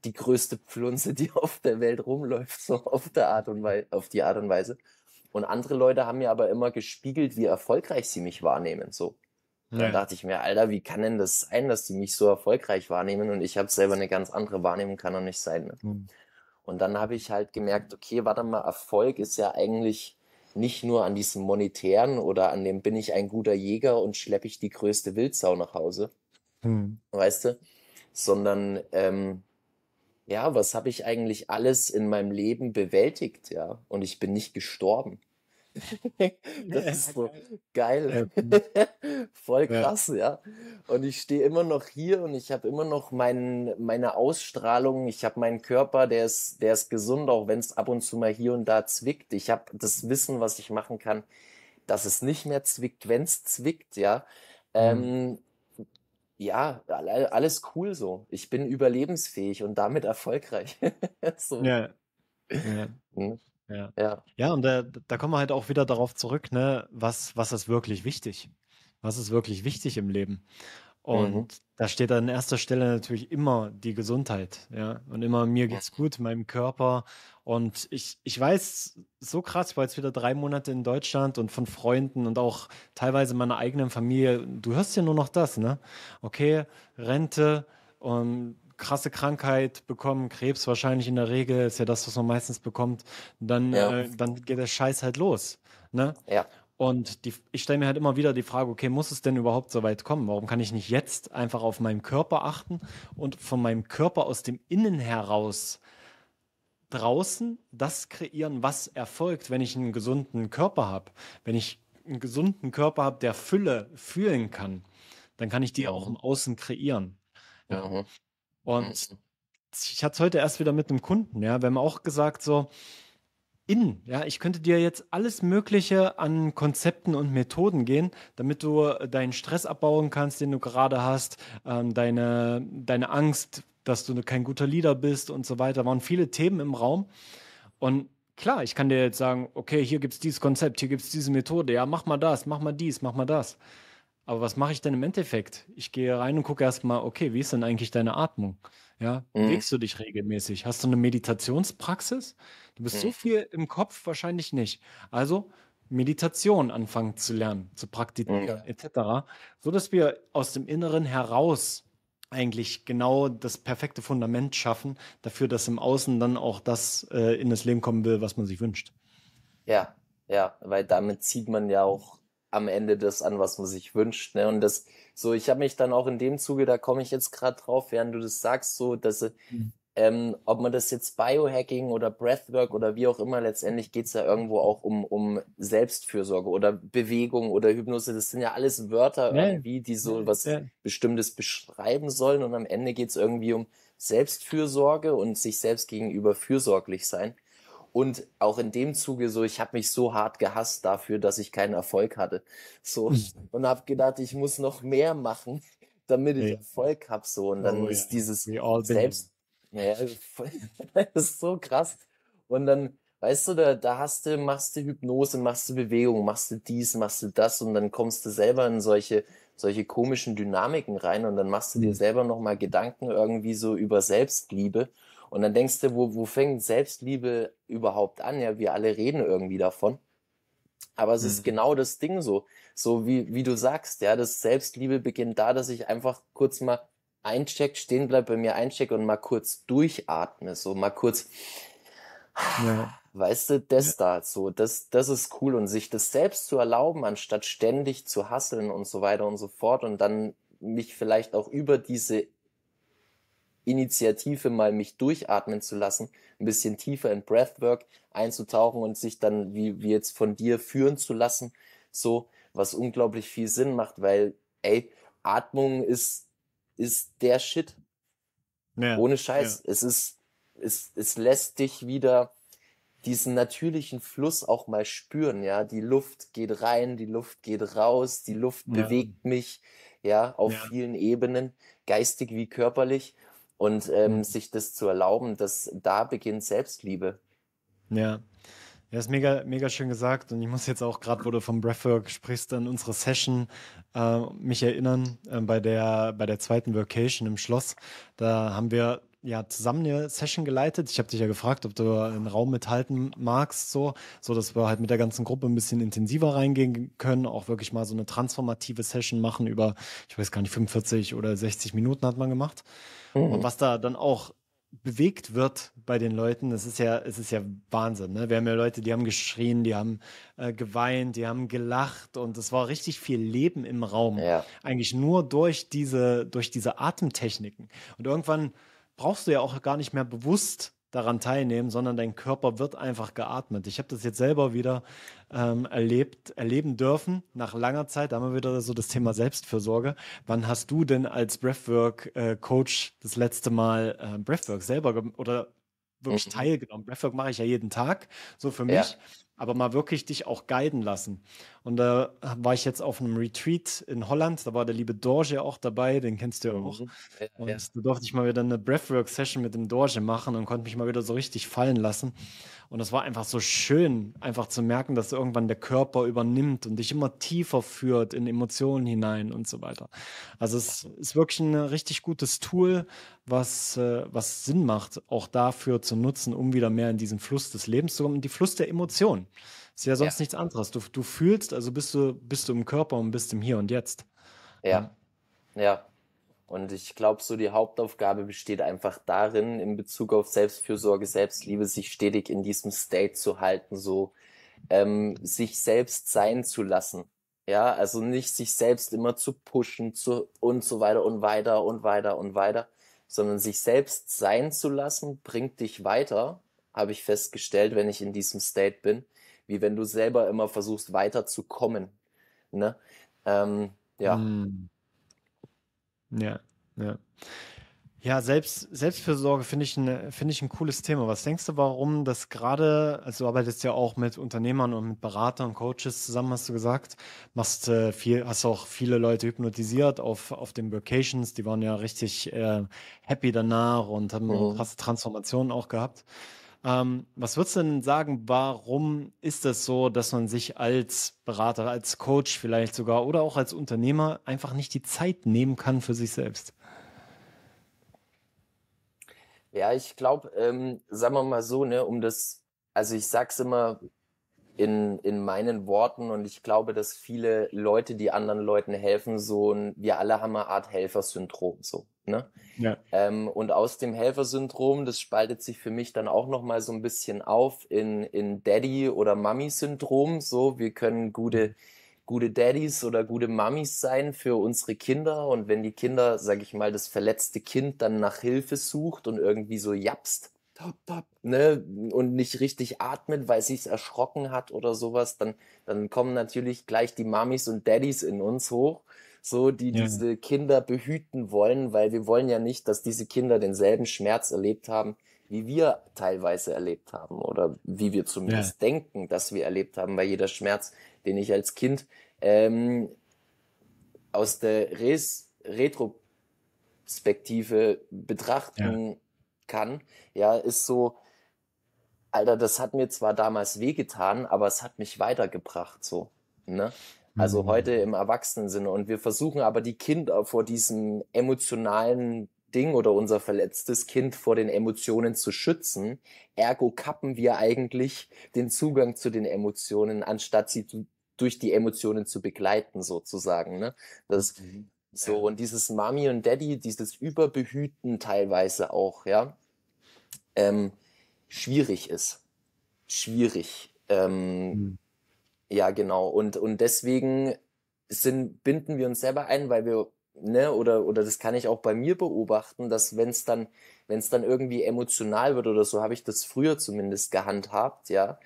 die größte Pflunze, *laughs* die auf der Welt rumläuft, so auf der Art und auf die Art und Weise. Und andere Leute haben mir aber immer gespiegelt, wie erfolgreich sie mich wahrnehmen, so. Ja. Dann dachte ich mir, Alter, wie kann denn das sein, dass die mich so erfolgreich wahrnehmen und ich habe selber eine ganz andere Wahrnehmung, kann doch nicht sein. Ne? Mhm. Und dann habe ich halt gemerkt, okay, warte mal, Erfolg ist ja eigentlich nicht nur an diesem monetären oder an dem bin ich ein guter Jäger und schleppe ich die größte Wildsau nach Hause, hm. weißt du, sondern ähm, ja, was habe ich eigentlich alles in meinem Leben bewältigt, ja, und ich bin nicht gestorben das ist so geil. *laughs* Voll krass, ja. ja. Und ich stehe immer noch hier und ich habe immer noch mein, meine Ausstrahlung, ich habe meinen Körper, der ist, der ist gesund, auch wenn es ab und zu mal hier und da zwickt. Ich habe das Wissen, was ich machen kann, dass es nicht mehr zwickt, wenn es zwickt, ja. Mhm. Ähm, ja, alles cool so. Ich bin überlebensfähig und damit erfolgreich. *laughs* so. Ja. ja. Mhm. Ja, ja. ja und da, da kommen wir halt auch wieder darauf zurück, ne, was, was ist wirklich wichtig? Was ist wirklich wichtig im Leben? Und mhm. da steht an erster Stelle natürlich immer die Gesundheit, ja. Und immer mir geht's gut, meinem Körper. Und ich, ich weiß, so krass, ich war jetzt wieder drei Monate in Deutschland und von Freunden und auch teilweise meiner eigenen Familie, du hörst ja nur noch das, ne? Okay, Rente, und ähm, krasse Krankheit bekommen, Krebs wahrscheinlich in der Regel, ist ja das, was man meistens bekommt, dann, ja. äh, dann geht der Scheiß halt los. Ne? Ja. Und die, ich stelle mir halt immer wieder die Frage, okay, muss es denn überhaupt so weit kommen? Warum kann ich nicht jetzt einfach auf meinen Körper achten und von meinem Körper aus dem Innen heraus draußen das kreieren, was erfolgt, wenn ich einen gesunden Körper habe? Wenn ich einen gesunden Körper habe, der Fülle fühlen kann, dann kann ich die auch im Außen kreieren. Ja. Mhm. Und mhm. ich hatte es heute erst wieder mit einem Kunden, ja, wir haben auch gesagt, so, in, ja, ich könnte dir jetzt alles Mögliche an Konzepten und Methoden gehen, damit du äh, deinen Stress abbauen kannst, den du gerade hast, ähm, deine, deine Angst, dass du kein guter Leader bist und so weiter. Waren viele Themen im Raum. Und klar, ich kann dir jetzt sagen, okay, hier gibt es dieses Konzept, hier gibt es diese Methode, ja, mach mal das, mach mal dies, mach mal das. Aber was mache ich denn im Endeffekt? Ich gehe rein und gucke erstmal, okay, wie ist denn eigentlich deine Atmung? Ja, mhm. bewegst du dich regelmäßig? Hast du eine Meditationspraxis? Du bist mhm. so viel im Kopf wahrscheinlich nicht. Also Meditation anfangen zu lernen, zu praktizieren, mhm. etc., so dass wir aus dem Inneren heraus eigentlich genau das perfekte Fundament schaffen dafür, dass im Außen dann auch das äh, in das Leben kommen will, was man sich wünscht. Ja, ja, weil damit zieht man ja auch am Ende das an, was man sich wünscht. Ne? Und das, so, ich habe mich dann auch in dem Zuge, da komme ich jetzt gerade drauf, während du das sagst, so, dass äh, mhm. ähm, ob man das jetzt Biohacking oder Breathwork oder wie auch immer, letztendlich geht's ja irgendwo auch um, um Selbstfürsorge oder Bewegung oder Hypnose. Das sind ja alles Wörter ja. irgendwie, die so was ja. Bestimmtes beschreiben sollen. Und am Ende geht's irgendwie um Selbstfürsorge und sich selbst gegenüber fürsorglich sein. Und auch in dem Zuge so, ich habe mich so hart gehasst dafür, dass ich keinen Erfolg hatte. So mhm. und habe gedacht, ich muss noch mehr machen, *laughs* damit ich ja. Erfolg habe. So und dann oh, ist yeah. dieses selbst, ja, *laughs* das ist so krass. Und dann weißt du, da, da hast du, machst du Hypnose, machst du Bewegung, machst du dies, machst du das und dann kommst du selber in solche, solche komischen Dynamiken rein und dann machst du dir mhm. selber nochmal Gedanken irgendwie so über Selbstliebe und dann denkst du, wo, wo fängt Selbstliebe überhaupt an? Ja, wir alle reden irgendwie davon. Aber es mhm. ist genau das Ding so. So wie, wie du sagst, ja, das Selbstliebe beginnt da, dass ich einfach kurz mal eincheck, stehen bleib, bei mir eincheck und mal kurz durchatme, so mal kurz, ja. weißt du, das ja. da, so, das, das ist cool und sich das selbst zu erlauben, anstatt ständig zu hasseln und so weiter und so fort und dann mich vielleicht auch über diese Initiative mal mich durchatmen zu lassen, ein bisschen tiefer in Breathwork einzutauchen und sich dann, wie, wie jetzt von dir, führen zu lassen, so, was unglaublich viel Sinn macht, weil, ey, Atmung ist, ist der Shit. Ja, Ohne Scheiß. Ja. Es ist, es, es lässt dich wieder diesen natürlichen Fluss auch mal spüren, ja. Die Luft geht rein, die Luft geht raus, die Luft ja. bewegt mich, ja, auf vielen Ebenen, geistig wie körperlich und ähm, mhm. sich das zu erlauben, dass da beginnt Selbstliebe. Ja. Ja, ist mega, mega schön gesagt. Und ich muss jetzt auch gerade, wo du vom Breathwork sprichst, an unsere Session äh, mich erinnern, äh, bei, der, bei der zweiten Vacation im Schloss. Da haben wir ja zusammen eine Session geleitet. Ich habe dich ja gefragt, ob du einen Raum mithalten magst, so, so dass wir halt mit der ganzen Gruppe ein bisschen intensiver reingehen können, auch wirklich mal so eine transformative Session machen über, ich weiß gar nicht, 45 oder 60 Minuten hat man gemacht. Mhm. Und was da dann auch bewegt wird bei den Leuten, das ist ja, es ist ja Wahnsinn. Ne? Wir haben ja Leute, die haben geschrien, die haben äh, geweint, die haben gelacht und es war richtig viel Leben im Raum. Ja. Eigentlich nur durch diese, durch diese Atemtechniken. Und irgendwann brauchst du ja auch gar nicht mehr bewusst daran teilnehmen, sondern dein Körper wird einfach geatmet. Ich habe das jetzt selber wieder ähm, erlebt, erleben dürfen nach langer Zeit. Da haben wir wieder so das Thema Selbstfürsorge. Wann hast du denn als Breathwork-Coach äh, das letzte Mal äh, Breathwork selber oder wirklich mhm. teilgenommen? Breathwork mache ich ja jeden Tag, so für mich. Ja. Aber mal wirklich dich auch guiden lassen. Und da war ich jetzt auf einem Retreat in Holland. Da war der liebe Dorje auch dabei, den kennst du ja auch. Mhm. Ja, und ja. da durfte ich mal wieder eine Breathwork-Session mit dem Dorje machen und konnte mich mal wieder so richtig fallen lassen. Und das war einfach so schön, einfach zu merken, dass irgendwann der Körper übernimmt und dich immer tiefer führt in Emotionen hinein und so weiter. Also es ist wirklich ein richtig gutes Tool, was, äh, was Sinn macht, auch dafür zu nutzen, um wieder mehr in diesen Fluss des Lebens zu kommen, in die Fluss der Emotionen. Ist ja sonst Ja. nichts anderes. Du du fühlst, also bist du bist du im Körper und bist im Hier und Jetzt. Ja. Ja. Und ich glaube, so die Hauptaufgabe besteht einfach darin, in Bezug auf Selbstfürsorge, Selbstliebe, sich stetig in diesem State zu halten, so ähm, sich selbst sein zu lassen. Ja, also nicht sich selbst immer zu pushen zu und so weiter und weiter und weiter und weiter, sondern sich selbst sein zu lassen, bringt dich weiter, habe ich festgestellt, wenn ich in diesem State bin, wie wenn du selber immer versuchst weiterzukommen. Ne? Ähm, ja. Hm. Ja, ja. Ja, selbst, Selbstfürsorge finde ich, ein, find ich ein cooles Thema. Was denkst du, warum das gerade, also du arbeitest ja auch mit Unternehmern und mit Beratern und Coaches zusammen, hast du gesagt, machst äh, viel, hast auch viele Leute hypnotisiert auf, auf den Vacations, die waren ja richtig äh, happy danach und haben mhm. krasse Transformationen auch gehabt. Ähm, was würdest du denn sagen, warum ist das so, dass man sich als Berater, als Coach vielleicht sogar oder auch als Unternehmer einfach nicht die Zeit nehmen kann für sich selbst? Ja, ich glaube, ähm, sagen wir mal so, ne, um das, also ich sag's immer in, in meinen Worten und ich glaube, dass viele Leute, die anderen Leuten helfen, so ein, wir alle haben eine Art Helfersyndrom, so. Ne? Ja. Ähm, und aus dem Helfersyndrom, das spaltet sich für mich dann auch nochmal so ein bisschen auf in, in Daddy- oder Mami-Syndrom. So, wir können gute, mhm. gute Daddies oder gute Mamis sein für unsere Kinder. Und wenn die Kinder, sag ich mal, das verletzte Kind dann nach Hilfe sucht und irgendwie so japst, Ne, und nicht richtig atmet, weil sich's erschrocken hat oder sowas, dann, dann kommen natürlich gleich die Mamis und Daddys in uns hoch so, die ja. diese Kinder behüten wollen, weil wir wollen ja nicht, dass diese Kinder denselben Schmerz erlebt haben, wie wir teilweise erlebt haben oder wie wir zumindest ja. denken, dass wir erlebt haben, weil jeder Schmerz, den ich als Kind ähm, aus der Res Retrospektive betrachten ja. kann, ja, ist so, Alter, das hat mir zwar damals wehgetan, aber es hat mich weitergebracht, so, ne? Also mhm. heute im Erwachsenensinne. Und wir versuchen aber die Kinder äh, vor diesem emotionalen Ding oder unser verletztes Kind vor den Emotionen zu schützen. Ergo kappen wir eigentlich den Zugang zu den Emotionen, anstatt sie durch die Emotionen zu begleiten, sozusagen. Ne? Das, mhm. So, und dieses Mami und Daddy, dieses Überbehüten teilweise auch, ja, ähm, schwierig ist. Schwierig. Ähm, mhm. Ja, genau. Und, und deswegen sind, binden wir uns selber ein, weil wir, ne, oder, oder das kann ich auch bei mir beobachten, dass wenn es dann, wenn es dann irgendwie emotional wird oder so, habe ich das früher zumindest gehandhabt, ja.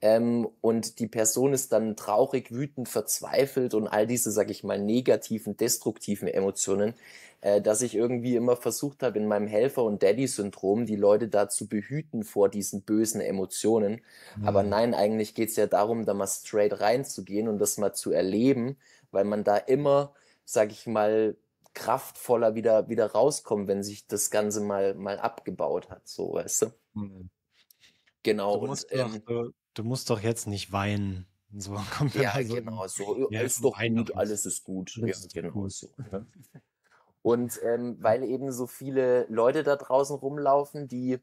Ähm, und die Person ist dann traurig, wütend, verzweifelt und all diese, sag ich mal, negativen, destruktiven Emotionen, äh, dass ich irgendwie immer versucht habe, in meinem Helfer- und Daddy-Syndrom die Leute da zu behüten vor diesen bösen Emotionen. Mhm. Aber nein, eigentlich geht es ja darum, da mal straight reinzugehen und das mal zu erleben, weil man da immer, sag ich mal, kraftvoller wieder, wieder rauskommt, wenn sich das Ganze mal, mal abgebaut hat, so, weißt du? Mhm. Genau. Du musst, und, doch, ähm du, du musst doch jetzt nicht weinen. So *laughs* ja, also, genau, so ja, ist doch gut, alles ist gut. Ja, genau gut. so. Ja. Ne? *laughs* Und ähm, weil eben so viele Leute da draußen rumlaufen, die,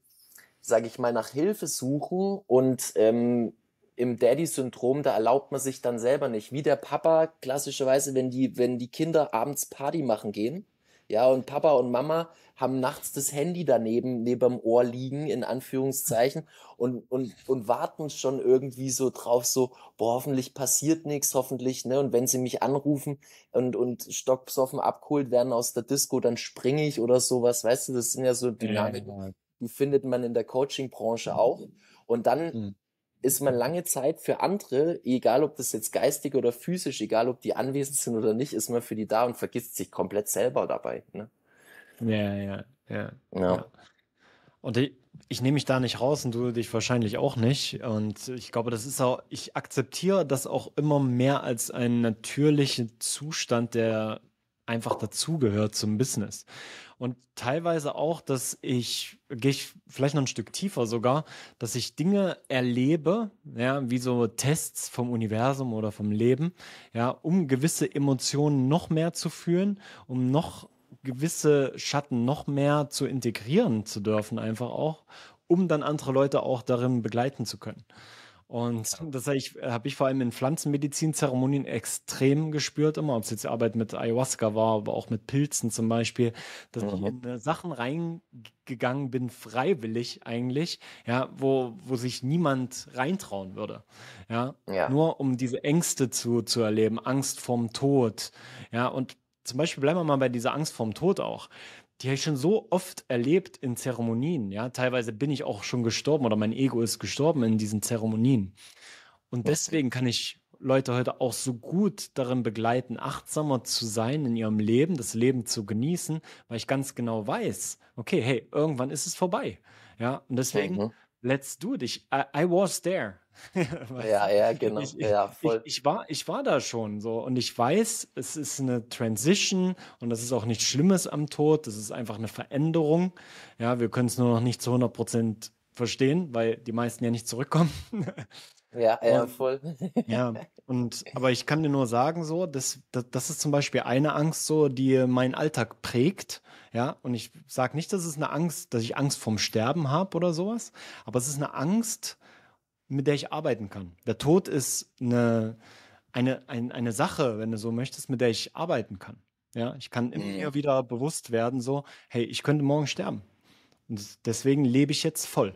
sage ich mal, nach Hilfe suchen und ähm, im Daddy-Syndrom, da erlaubt man sich dann selber nicht. Wie der Papa klassischerweise, wenn die, wenn die Kinder abends Party machen gehen, ja, und Papa und Mama haben nachts das Handy daneben, neben dem Ohr liegen, in Anführungszeichen, und, und, und warten schon irgendwie so drauf, so, boah, hoffentlich passiert nichts, hoffentlich, ne? Und wenn sie mich anrufen und, und stocksoffen abgeholt werden aus der Disco, dann springe ich oder sowas, weißt du, das sind ja so Dynamiken, genau. die findet man in der Coaching-Branche auch. Und dann, mhm ist man lange Zeit für andere, egal ob das jetzt geistig oder physisch, egal ob die anwesend sind oder nicht, ist man für die da und vergisst sich komplett selber dabei. Ne? Ja, ja, ja, ja, Und ich, ich nehme mich da nicht raus und du dich wahrscheinlich auch nicht. Und ich glaube, das ist auch, ich akzeptiere das auch immer mehr als einen natürlichen Zustand der einfach dazugehört zum Business. Und teilweise auch, dass ich, gehe ich vielleicht noch ein Stück tiefer sogar, dass ich Dinge erlebe, ja, wie so Tests vom Universum oder vom Leben, ja, um gewisse Emotionen noch mehr zu fühlen, um noch gewisse Schatten noch mehr zu integrieren zu dürfen, einfach auch, um dann andere Leute auch darin begleiten zu können. Und das habe ich, hab ich vor allem in Pflanzenmedizinzeremonien extrem gespürt, immer, ob es jetzt die Arbeit mit Ayahuasca war, aber auch mit Pilzen zum Beispiel, dass mhm. ich in äh, Sachen reingegangen bin, freiwillig eigentlich, ja, wo, wo sich niemand reintrauen würde. Ja? ja. Nur um diese Ängste zu, zu erleben, Angst vorm Tod, ja, und zum Beispiel bleiben wir mal bei dieser Angst vorm Tod auch die habe ich schon so oft erlebt in Zeremonien. Ja, teilweise bin ich auch schon gestorben oder mein Ego ist gestorben in diesen Zeremonien. Und deswegen kann ich Leute heute auch so gut darin begleiten, achtsamer zu sein in ihrem Leben, das Leben zu genießen, weil ich ganz genau weiß, okay, hey, irgendwann ist es vorbei. Ja, und deswegen, mhm. let's do it. Ich, I, I was there. *laughs* ja, ja, genau. Ich, ich, ja, voll. Ich, ich, war, ich war da schon so und ich weiß, es ist eine Transition und das ist auch nichts Schlimmes am Tod, das ist einfach eine Veränderung. Ja, wir können es nur noch nicht zu 100 Prozent verstehen, weil die meisten ja nicht zurückkommen. *laughs* Ja, ja, voll. *laughs* ja, und aber ich kann dir nur sagen, so, das, das, das ist zum Beispiel eine Angst, so, die meinen Alltag prägt. Ja, und ich sage nicht, dass es eine Angst, dass ich Angst vom Sterben habe oder sowas, aber es ist eine Angst, mit der ich arbeiten kann. Der Tod ist eine, eine, ein, eine Sache, wenn du so möchtest, mit der ich arbeiten kann. Ja, ich kann immer mhm. wieder bewusst werden, so, hey, ich könnte morgen sterben. Und deswegen lebe ich jetzt voll.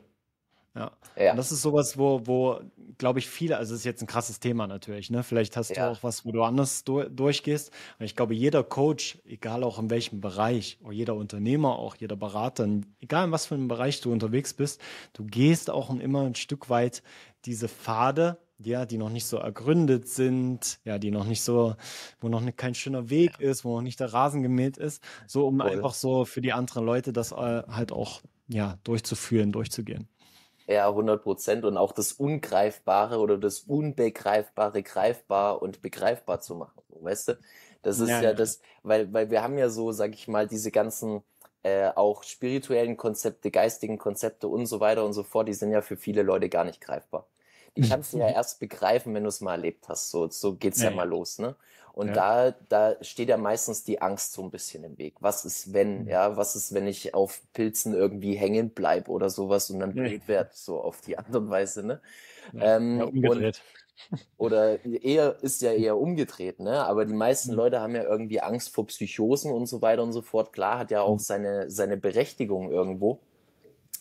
Ja. ja. Und das ist sowas, wo, wo glaube ich, viele, also es ist jetzt ein krasses Thema natürlich, ne? Vielleicht hast ja. du auch was, wo du anders du, durchgehst. Und ich glaube, jeder Coach, egal auch in welchem Bereich, oder jeder Unternehmer, auch jeder Berater, egal in was für einem Bereich du unterwegs bist, du gehst auch immer ein Stück weit diese Pfade, ja, die noch nicht so ergründet sind, ja, die noch nicht so, wo noch kein schöner Weg ja. ist, wo noch nicht der Rasen gemäht ist, so um Wohl. einfach so für die anderen Leute das äh, halt auch ja, durchzuführen, durchzugehen. Ja, 100 Prozent und auch das Ungreifbare oder das Unbegreifbare greifbar und begreifbar zu machen. Weißt du? Das ist ja, ja das, weil, weil wir haben ja so, sag ich mal, diese ganzen äh, auch spirituellen Konzepte, geistigen Konzepte und so weiter und so fort, die sind ja für viele Leute gar nicht greifbar. Die mhm. kannst du ja mhm. erst begreifen, wenn du es mal erlebt hast. So, so es ja, ja mal los, ne? Und ja. da, da steht ja meistens die Angst so ein bisschen im Weg. Was ist, wenn, mhm. ja, was ist, wenn ich auf Pilzen irgendwie hängen bleibe oder sowas und dann blöd ja. werd, so auf die andere Weise, ne? Ja, ähm, umgedreht. Und, oder eher, ist ja eher umgedreht, ne? Aber die meisten mhm. Leute haben ja irgendwie Angst vor Psychosen und so weiter und so fort. Klar, hat ja auch mhm. seine, seine Berechtigung irgendwo.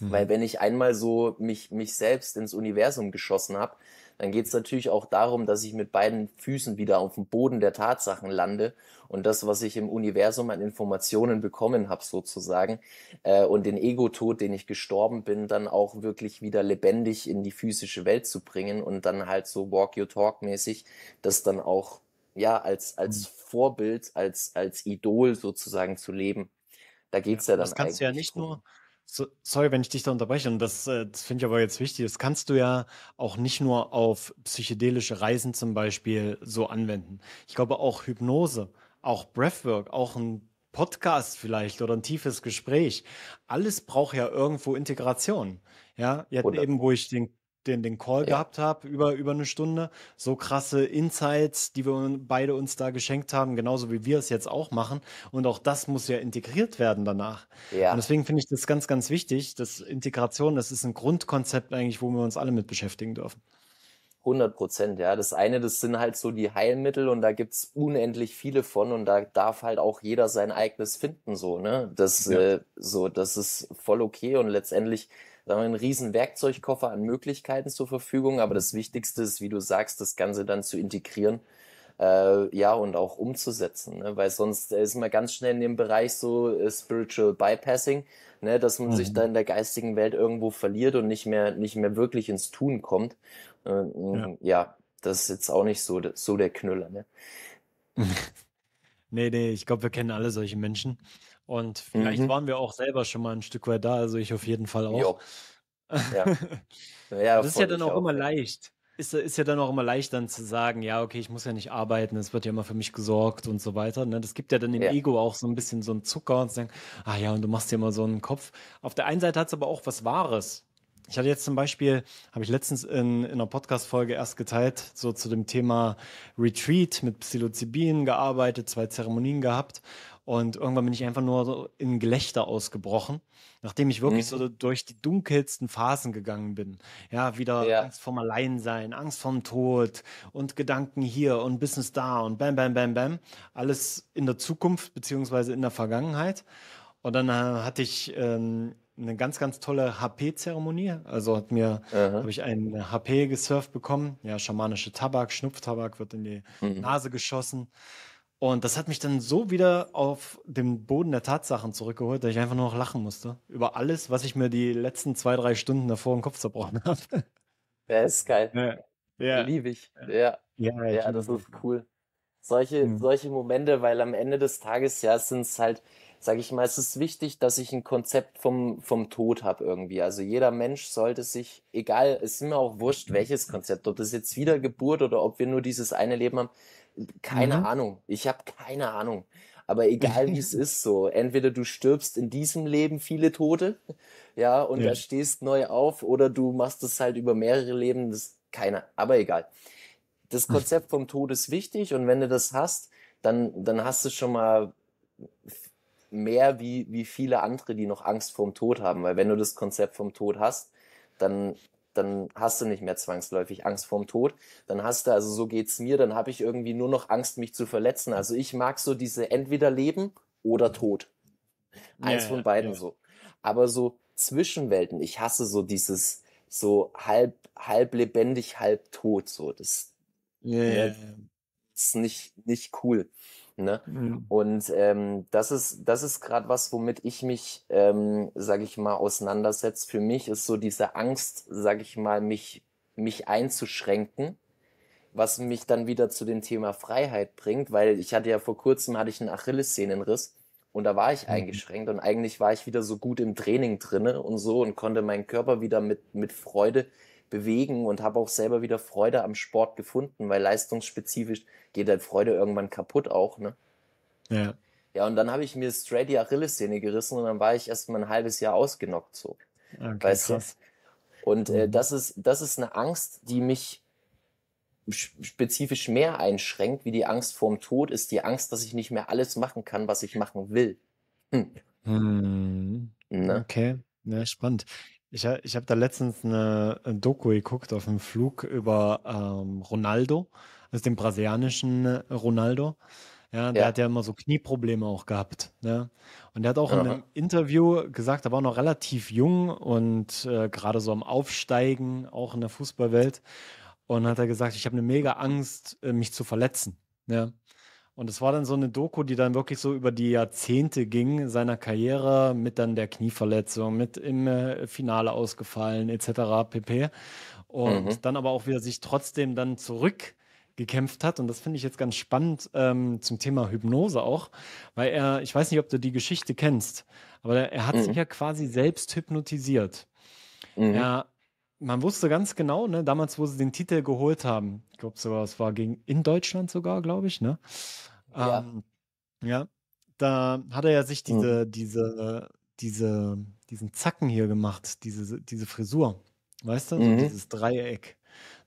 Weil wenn ich einmal so mich, mich selbst ins Universum geschossen habe, dann geht es natürlich auch darum, dass ich mit beiden Füßen wieder auf dem Boden der Tatsachen lande und das, was ich im Universum an Informationen bekommen habe, sozusagen, äh, und den Ego-Tod, den ich gestorben bin, dann auch wirklich wieder lebendig in die physische Welt zu bringen und dann halt so Walk Your Talk-mäßig das dann auch ja als als mhm. Vorbild, als als Idol sozusagen zu leben. Da geht's ja, ja dann. Das kannst du ja nicht nur, so, sorry, wenn ich dich da unterbreche, und das, äh, das finde ich aber jetzt wichtig, das kannst du ja auch nicht nur auf psychedelische Reisen zum Beispiel so anwenden. Ich glaube auch Hypnose, auch Breathwork, auch ein Podcast vielleicht oder ein tiefes Gespräch. Alles braucht ja irgendwo Integration. Ja, jetzt eben, wo ich den den, den Call ja. gehabt habe über, über eine Stunde. So krasse Insights, die wir beide uns da geschenkt haben, genauso wie wir es jetzt auch machen. Und auch das muss ja integriert werden danach. Ja. Und deswegen finde ich das ganz, ganz wichtig, dass Integration, das ist ein Grundkonzept eigentlich, wo wir uns alle mit beschäftigen dürfen. 100 Prozent, ja. Das eine, das sind halt so die Heilmittel und da gibt's unendlich viele von und da darf halt auch jeder sein eigenes finden, so, ne? Das, ja. äh, so, das ist voll okay und letztendlich sagen wir, einen riesen Werkzeugkoffer an Möglichkeiten zur Verfügung. Aber das Wichtigste ist, wie du sagst, das Ganze dann zu integrieren. Äh, ja, und auch umzusetzen, ne? weil sonst äh, ist man ganz schnell in dem Bereich so äh, Spiritual Bypassing, ne? dass man mhm. sich da in der geistigen Welt irgendwo verliert und nicht mehr, nicht mehr wirklich ins Tun kommt. Äh, ja. ja. das ist jetzt auch nicht so, so der Knüller. Ne? *laughs* nee, nee, ich glaube, wir kennen alle solche Menschen. Und vielleicht mhm. waren wir auch selber schon mal ein Stück weit da, also ich auf jeden Fall auch. Jo. Ja. *laughs* ja das ist ja dann auch, auch immer leicht. Ist, ist ja dann auch immer leicht, dann zu sagen, ja, okay, ich muss ja nicht arbeiten, es wird ja immer für mich gesorgt und so weiter. Ne? Das gibt ja dann dem ja. Ego auch so ein bisschen so einen Zucker und zu sagen, ah ja, und du machst dir immer so einen Kopf. Auf der einen Seite hat es aber auch was Wahres. Ich hatte jetzt zum Beispiel, habe ich letztens in, in einer Podcast-Folge erst geteilt, so zu dem Thema Retreat mit Psilocybin gearbeitet, zwei Zeremonien gehabt und irgendwann bin ich einfach nur so in Gelächter ausgebrochen, nachdem ich wirklich mhm. so durch die dunkelsten Phasen gegangen bin. Ja, wieder ja. Angst vorm Alleinsein, Angst vorm Tod und Gedanken hier und Business da und bam, bam, bam, bam. Alles in der Zukunft beziehungsweise in der Vergangenheit. Und dann äh, hatte ich ähm, eine ganz, ganz tolle HP-Zeremonie. Also hat mir, habe ich ein HP gesurft bekommen. Ja, schamanische Tabak, Schnupftabak wird in die mhm. Nase geschossen. Und das hat mich dann so wieder auf den Boden der Tatsachen zurückgeholt, dass ich einfach nur noch lachen musste. Über alles, was ich mir die letzten zwei, drei Stunden davor im Kopf zerbrochen *laughs* habe. Ja, ist geil. Ja. ja. Liebe ich. Ja. Ja, ich ja das ist cool. Solche, mhm. solche Momente, weil am Ende des Tages, ja, sind es halt, sag ich mal, es ist wichtig, dass ich ein Konzept vom, vom Tod habe irgendwie. Also jeder Mensch sollte sich, egal, es ist mir auch wurscht, welches Konzept, ob das jetzt Wiedergeburt oder ob wir nur dieses eine Leben haben, keine mhm. Ahnung. Ich habe keine Ahnung. Aber egal wie es *laughs* ist, so entweder du stirbst in diesem Leben viele Tote, ja, und ja. da stehst neu auf, oder du machst es halt über mehrere Leben. Das keine. Aber egal. Das Konzept vom Tod ist wichtig und wenn du das hast, dann dann hast du schon mal mehr wie, wie viele andere, die noch Angst vorm Tod haben. Weil wenn du das Konzept vom Tod hast, dann dann hast du nicht mehr zwangsläufig Angst vorm Tod. Dann hast du, also so geht's mir, dann habe ich irgendwie nur noch Angst, mich zu verletzen. Also ich mag so diese entweder Leben oder Tod. Eins von beiden ja. so. Aber so Zwischenwelten, ich hasse so dieses so halb, halb lebendig, halb tot, so. Das ja, ist nicht, nicht cool. Ne? Mhm. Und ähm, das ist, das ist gerade was, womit ich mich, ähm, sage ich mal, auseinandersetze. Für mich ist so diese Angst, sage ich mal, mich, mich einzuschränken, was mich dann wieder zu dem Thema Freiheit bringt, weil ich hatte ja vor kurzem hatte ich einen Achillessehnenriss und da war ich mhm. eingeschränkt und eigentlich war ich wieder so gut im Training drinne und so und konnte meinen Körper wieder mit mit Freude bewegen und habe auch selber wieder Freude am Sport gefunden, weil leistungsspezifisch geht halt Freude irgendwann kaputt auch, ne? Ja. Ja, und dann habe ich mir straight die Achillessehne gerissen und dann war ich erst mal ein halbes Jahr ausgenockt so. Okay, weißt krass. du? Und äh, mhm. das ist das ist eine Angst, die mich spezifisch mehr einschränkt, wie die Angst vorm Tod, ist die Angst, dass ich nicht mehr alles machen kann, was ich machen will. Hm. Hm. Ne? Okay, ja, spannend. Ich, ich habe da letztens eine, eine, Doku geguckt auf dem Flug über ähm, Ronaldo, also den brasilianischen äh, Ronaldo. Ja, der ja. hat ja immer so Knieprobleme auch gehabt. Ne? Und der hat auch ja. in einem Interview gesagt, er war noch relativ jung und äh, gerade so am Aufsteigen, auch in der Fußballwelt. Und hat er gesagt, ich habe eine mega Angst, äh, mich zu verletzen. Ja? Und es war dann so eine Doku, die dann wirklich so über die Jahrzehnte ging, seiner Karriere, mit dann der Knieverletzung, mit im äh, Finale ausgefallen, etc. pp. Und mhm. dann aber auch wieder sich trotzdem dann zurückgekämpft hat. Und das finde ich jetzt ganz spannend ähm, zum Thema Hypnose auch, weil er, ich weiß nicht, ob du die Geschichte kennst, aber er, hat mhm. sich ja quasi selbst hypnotisiert. Mhm. Er, man wusste ganz genau, ne, damals, wo sie den Titel geholt haben, ich glaube es war gegen in Deutschland sogar, glaube ich, ne? Ja. Ähm, ja. Da hat er ja sich mhm. diese, mhm. diese, diese, diesen Zacken hier gemacht, diese, diese Frisur. Weißt du? Mhm. So dieses Dreieck.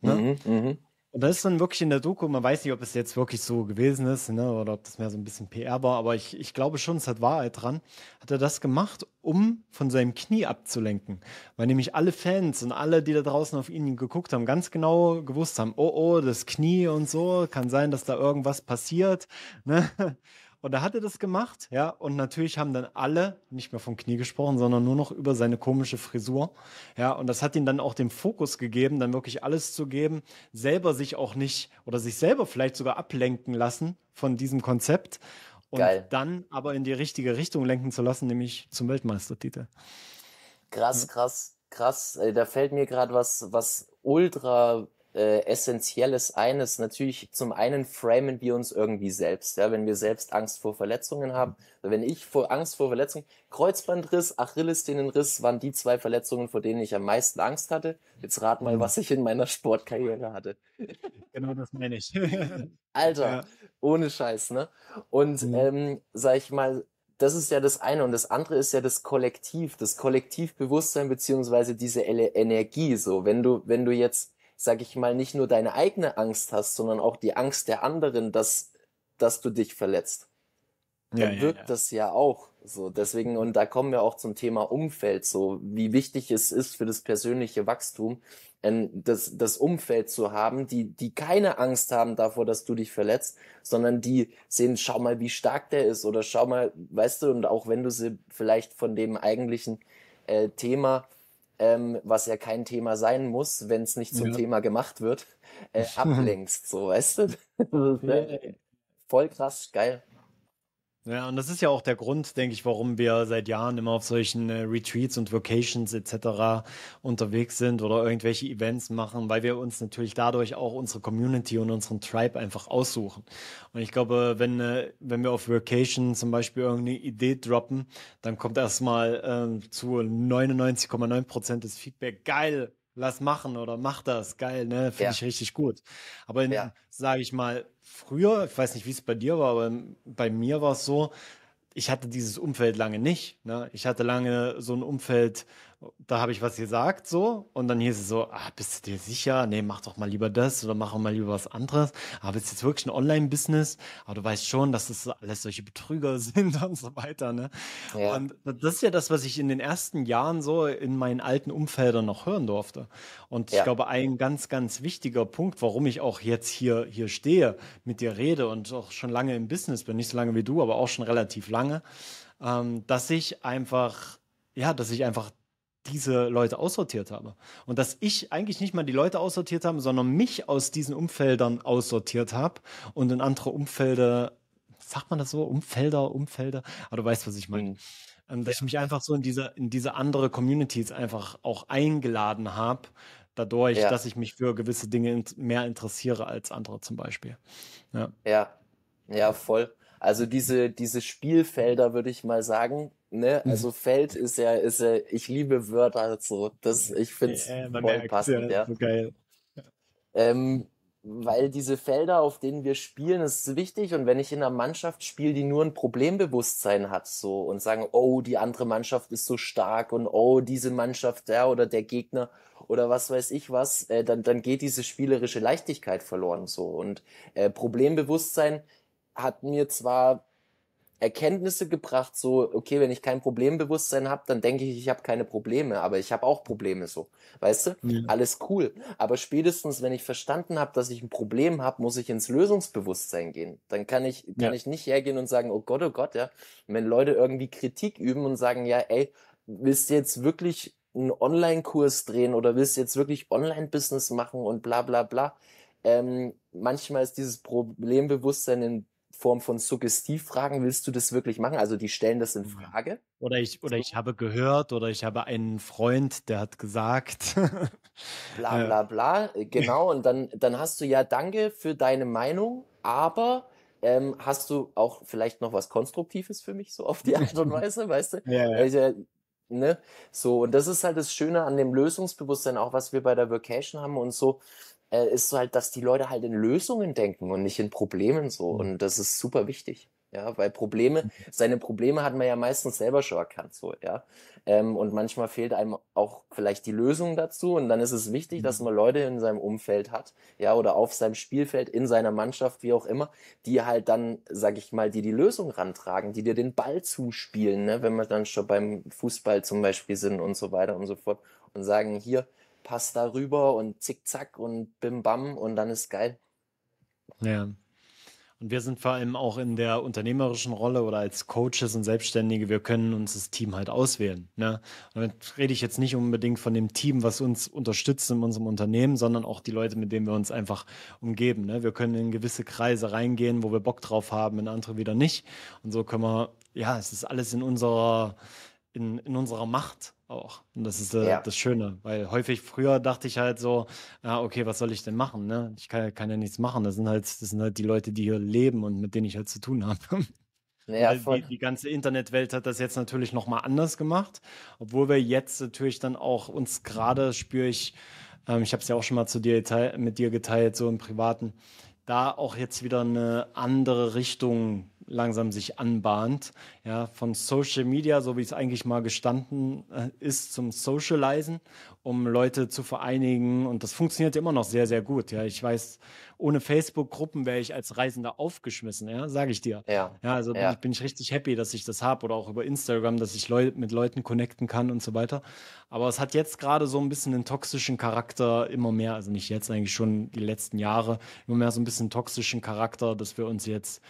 Ne? Mhm, mhm. Und das ist dann wirklich in der Doku, man weiß nicht, ob es jetzt wirklich so gewesen ist ne, oder ob das mehr so ein bisschen PR war, aber ich, ich glaube schon, es hat Wahrheit dran. Hat er das gemacht, um von seinem Knie abzulenken. Weil nämlich alle Fans und alle, die da draußen auf ihn geguckt haben, ganz genau gewusst haben, oh oh, das Knie und so, kann sein, dass da irgendwas passiert. Ne? Und da hat er das gemacht, ja. Und natürlich haben dann alle nicht mehr vom Knie gesprochen, sondern nur noch über seine komische Frisur, ja. Und das hat ihn dann auch den Fokus gegeben, dann wirklich alles zu geben, selber sich auch nicht oder sich selber vielleicht sogar ablenken lassen von diesem Konzept und Geil. dann aber in die richtige Richtung lenken zu lassen, nämlich zum Weltmeistertitel. Krass, krass, krass. Äh, da fällt mir gerade was, was ultra äh, Essentielles eines natürlich zum einen framen wir uns irgendwie selbst. Ja? Wenn wir selbst Angst vor Verletzungen haben, wenn ich vor Angst vor Verletzungen, Kreuzbandriss, Achillessehnenriss waren die zwei Verletzungen, vor denen ich am meisten Angst hatte. Jetzt rat mal, mhm. was ich in meiner Sportkarriere hatte. *laughs* Genau das meine ich. *laughs* Alter, ja. ohne Scheiß, ne? Und mhm. ähm, sag ich mal, das ist ja das eine und das andere ist ja das Kollektiv, das Kollektivbewusstsein beziehungsweise diese Energie. So, wenn du, wenn du jetzt sag ich mal, nicht nur deine eigene Angst hast, sondern auch die Angst der anderen, dass, dass du dich verletzt. Ja, dann ja, wirkt ja. das ja auch so. Deswegen, und da kommen wir auch zum Thema Umfeld, so wie wichtig es ist für das persönliche Wachstum, ähm, das, das Umfeld zu haben, die, die keine Angst haben davor, dass du dich verletzt, sondern die sehen, schau mal, wie stark der ist oder schau mal, weißt du, und auch wenn du sie vielleicht von dem eigentlichen äh, Thema ähm, was ja kein Thema sein muss, wenn es nicht zum ja. Thema gemacht wird, äh, *laughs* ablenkst, so weißt du? *laughs* Voll krass, geil. Ja, und das ist ja auch der Grund, denke ich, warum wir seit Jahren immer auf solchen äh, Retreats und Vocations etc. unterwegs sind oder irgendwelche Events machen, weil wir uns natürlich dadurch auch unsere Community und unseren Tribe einfach aussuchen. Und ich glaube, wenn, äh, wenn wir auf Vocation zum Beispiel irgendeine Idee droppen, dann kommt erstmal äh, zu 99,9 Prozent das Feedback, geil, lass machen oder mach das, geil, ne? Finde ja. ich richtig gut. Aber ja. sage ich mal, früher, ich weiß nicht, wie es bei dir war, aber bei mir war es so, ich hatte dieses Umfeld lange nicht. Ne? Ich hatte lange so ein Umfeld, da habe ich was gesagt, so, und dann hieß es so, ah, bist du dir sicher? Nee, mach doch mal lieber das oder mach mal lieber was anderes. Aber ah, es ist jetzt wirklich ein Online-Business, aber ah, du weißt schon, dass das alles solche Betrüger *laughs* sind und so weiter, ne? Ja. Und das ist ja das, was ich in den ersten Jahren so in meinen alten Umfeldern noch hören durfte. Und ich ja. glaube, ein ganz, ganz wichtiger Punkt, warum ich auch jetzt hier, hier stehe, mit dir rede und auch schon lange im Business bin, nicht so lange wie du, aber auch schon relativ lange, ähm, dass ich einfach, ja, dass ich einfach diese Leute aussortiert habe. Und dass ich eigentlich nicht mal die Leute aussortiert habe, sondern mich aus diesen Umfeldern aussortiert habe und in andere Umfelder, sagt man das so, Umfelder, Umfelder, aber ah, du weißt, was ich meine. Mhm. Ähm, dass ich mich einfach so in diese, in diese andere Communities einfach auch eingeladen habe, dadurch, ja. dass ich mich für gewisse Dinge in, mehr interessiere als andere zum Beispiel. Ja, ja, ja voll. Also diese, diese Spielfelder, würde ich mal sagen, Ne? Mhm. Also Feld ist ja, ist ja, ich liebe Wörter so. Das, ich finde es yeah, voll passend, ja. ja. So geil. Ähm, weil diese Felder, auf denen wir spielen, ist wichtig. Und wenn ich in einer Mannschaft spiele, die nur ein Problembewusstsein hat, so und sagen, oh, die andere Mannschaft ist so stark und oh, diese Mannschaft, der oder der Gegner oder was weiß ich was, äh, dann, dann geht diese spielerische Leichtigkeit verloren so. Und äh, Problembewusstsein hat mir zwar Erkenntnisse gebracht, so, okay, wenn ich kein Problembewusstsein habe, dann denke ich, ich habe keine Probleme, aber ich habe auch Probleme so. Weißt du? Ja. Alles cool. Aber spätestens, wenn ich verstanden habe, dass ich ein Problem habe, muss ich ins Lösungsbewusstsein gehen. Dann kann ich, kann ja. ich nicht hergehen und sagen, oh Gott, oh Gott, ja. Und wenn Leute irgendwie Kritik üben und sagen, ja, ey, willst du jetzt wirklich einen Online-Kurs drehen oder willst du jetzt wirklich Online-Business machen und bla bla bla. Ähm, manchmal ist dieses Problembewusstsein in Form von Suggestivfragen, willst du das wirklich machen? Also die stellen das in Frage. Oder ich, oder ich habe gehört oder ich habe einen Freund, der hat gesagt. *laughs* bla bla bla, äh, genau. Und dann, dann hast du ja danke für deine Meinung, aber ähm, hast du auch vielleicht noch was Konstruktives für mich, so auf die Art und Weise, *laughs* weißt du? Ja, ja. Also, ne? So, und das ist halt das Schöne an dem Lösungsbewusstsein, auch was wir bei der Vacation haben und so äh, ist so halt, dass die Leute halt in Lösungen denken und nicht in Problemen so. Mhm. Und das ist super wichtig. Ja, weil Probleme, mhm. seine Probleme hat man ja meistens selber schon erkannt, so, ja. Ähm, und manchmal fehlt einem auch vielleicht die Lösung dazu. Und dann ist es wichtig, dass mhm. man Leute in seinem Umfeld hat, ja, oder auf seinem Spielfeld, in seiner Mannschaft, wie auch immer, die halt dann, sag ich mal, die die Lösung rantragen, die dir den Ball zuspielen, ne, wenn wir dann schon beim Fußball zum Beispiel sind und so weiter und so fort und sagen, hier, Pass darüber und zickzack und bim bam und dann ist geil. Ja. Und wir sind vor allem auch in der unternehmerischen Rolle oder als Coaches und Selbstständige, wir können uns das Team halt auswählen. Ne? Und damit rede ich jetzt nicht unbedingt von dem Team, was uns unterstützt in unserem Unternehmen, sondern auch die Leute, mit denen wir uns einfach umgeben. Ne? Wir können in gewisse Kreise reingehen, wo wir Bock drauf haben, in andere wieder nicht. Und so können wir, ja, es ist alles in unserer in, in unserer Macht auch. Und das ist äh, ja. das Schöne, weil häufig früher dachte ich halt so, ja, okay, was soll ich denn machen? Ne? Ich kann, kann ja nichts machen. Das sind halt, das sind halt die Leute, die hier leben und mit denen ich halt zu tun habe. *laughs* Ja, die, die, ganze Internetwelt hat das jetzt natürlich nochmal anders gemacht, obwohl wir jetzt natürlich dann auch uns gerade spüre ich, ähm, ich habe es ja auch schon mal zu dir mit dir geteilt, so im Privaten, da auch jetzt wieder eine andere Richtung langsam sich anbahnt. Ja, von Social Media, so wie es eigentlich mal gestanden äh, ist, zum Socializen, um Leute zu vereinigen. Und das funktioniert immer noch sehr, sehr gut. Ja, ich weiß, ohne Facebook-Gruppen wäre ich als Reisender aufgeschmissen, ja, sage ich dir. Ja. ja also ja. Bin, ich, bin ich richtig happy, dass ich das habe oder auch über Instagram, dass ich Leu mit Leuten connecten kann und so weiter. Aber es hat jetzt gerade so ein bisschen einen toxischen Charakter immer mehr, also nicht jetzt eigentlich schon die letzten Jahre, immer mehr so ein bisschen toxischen Charakter, dass wir uns jetzt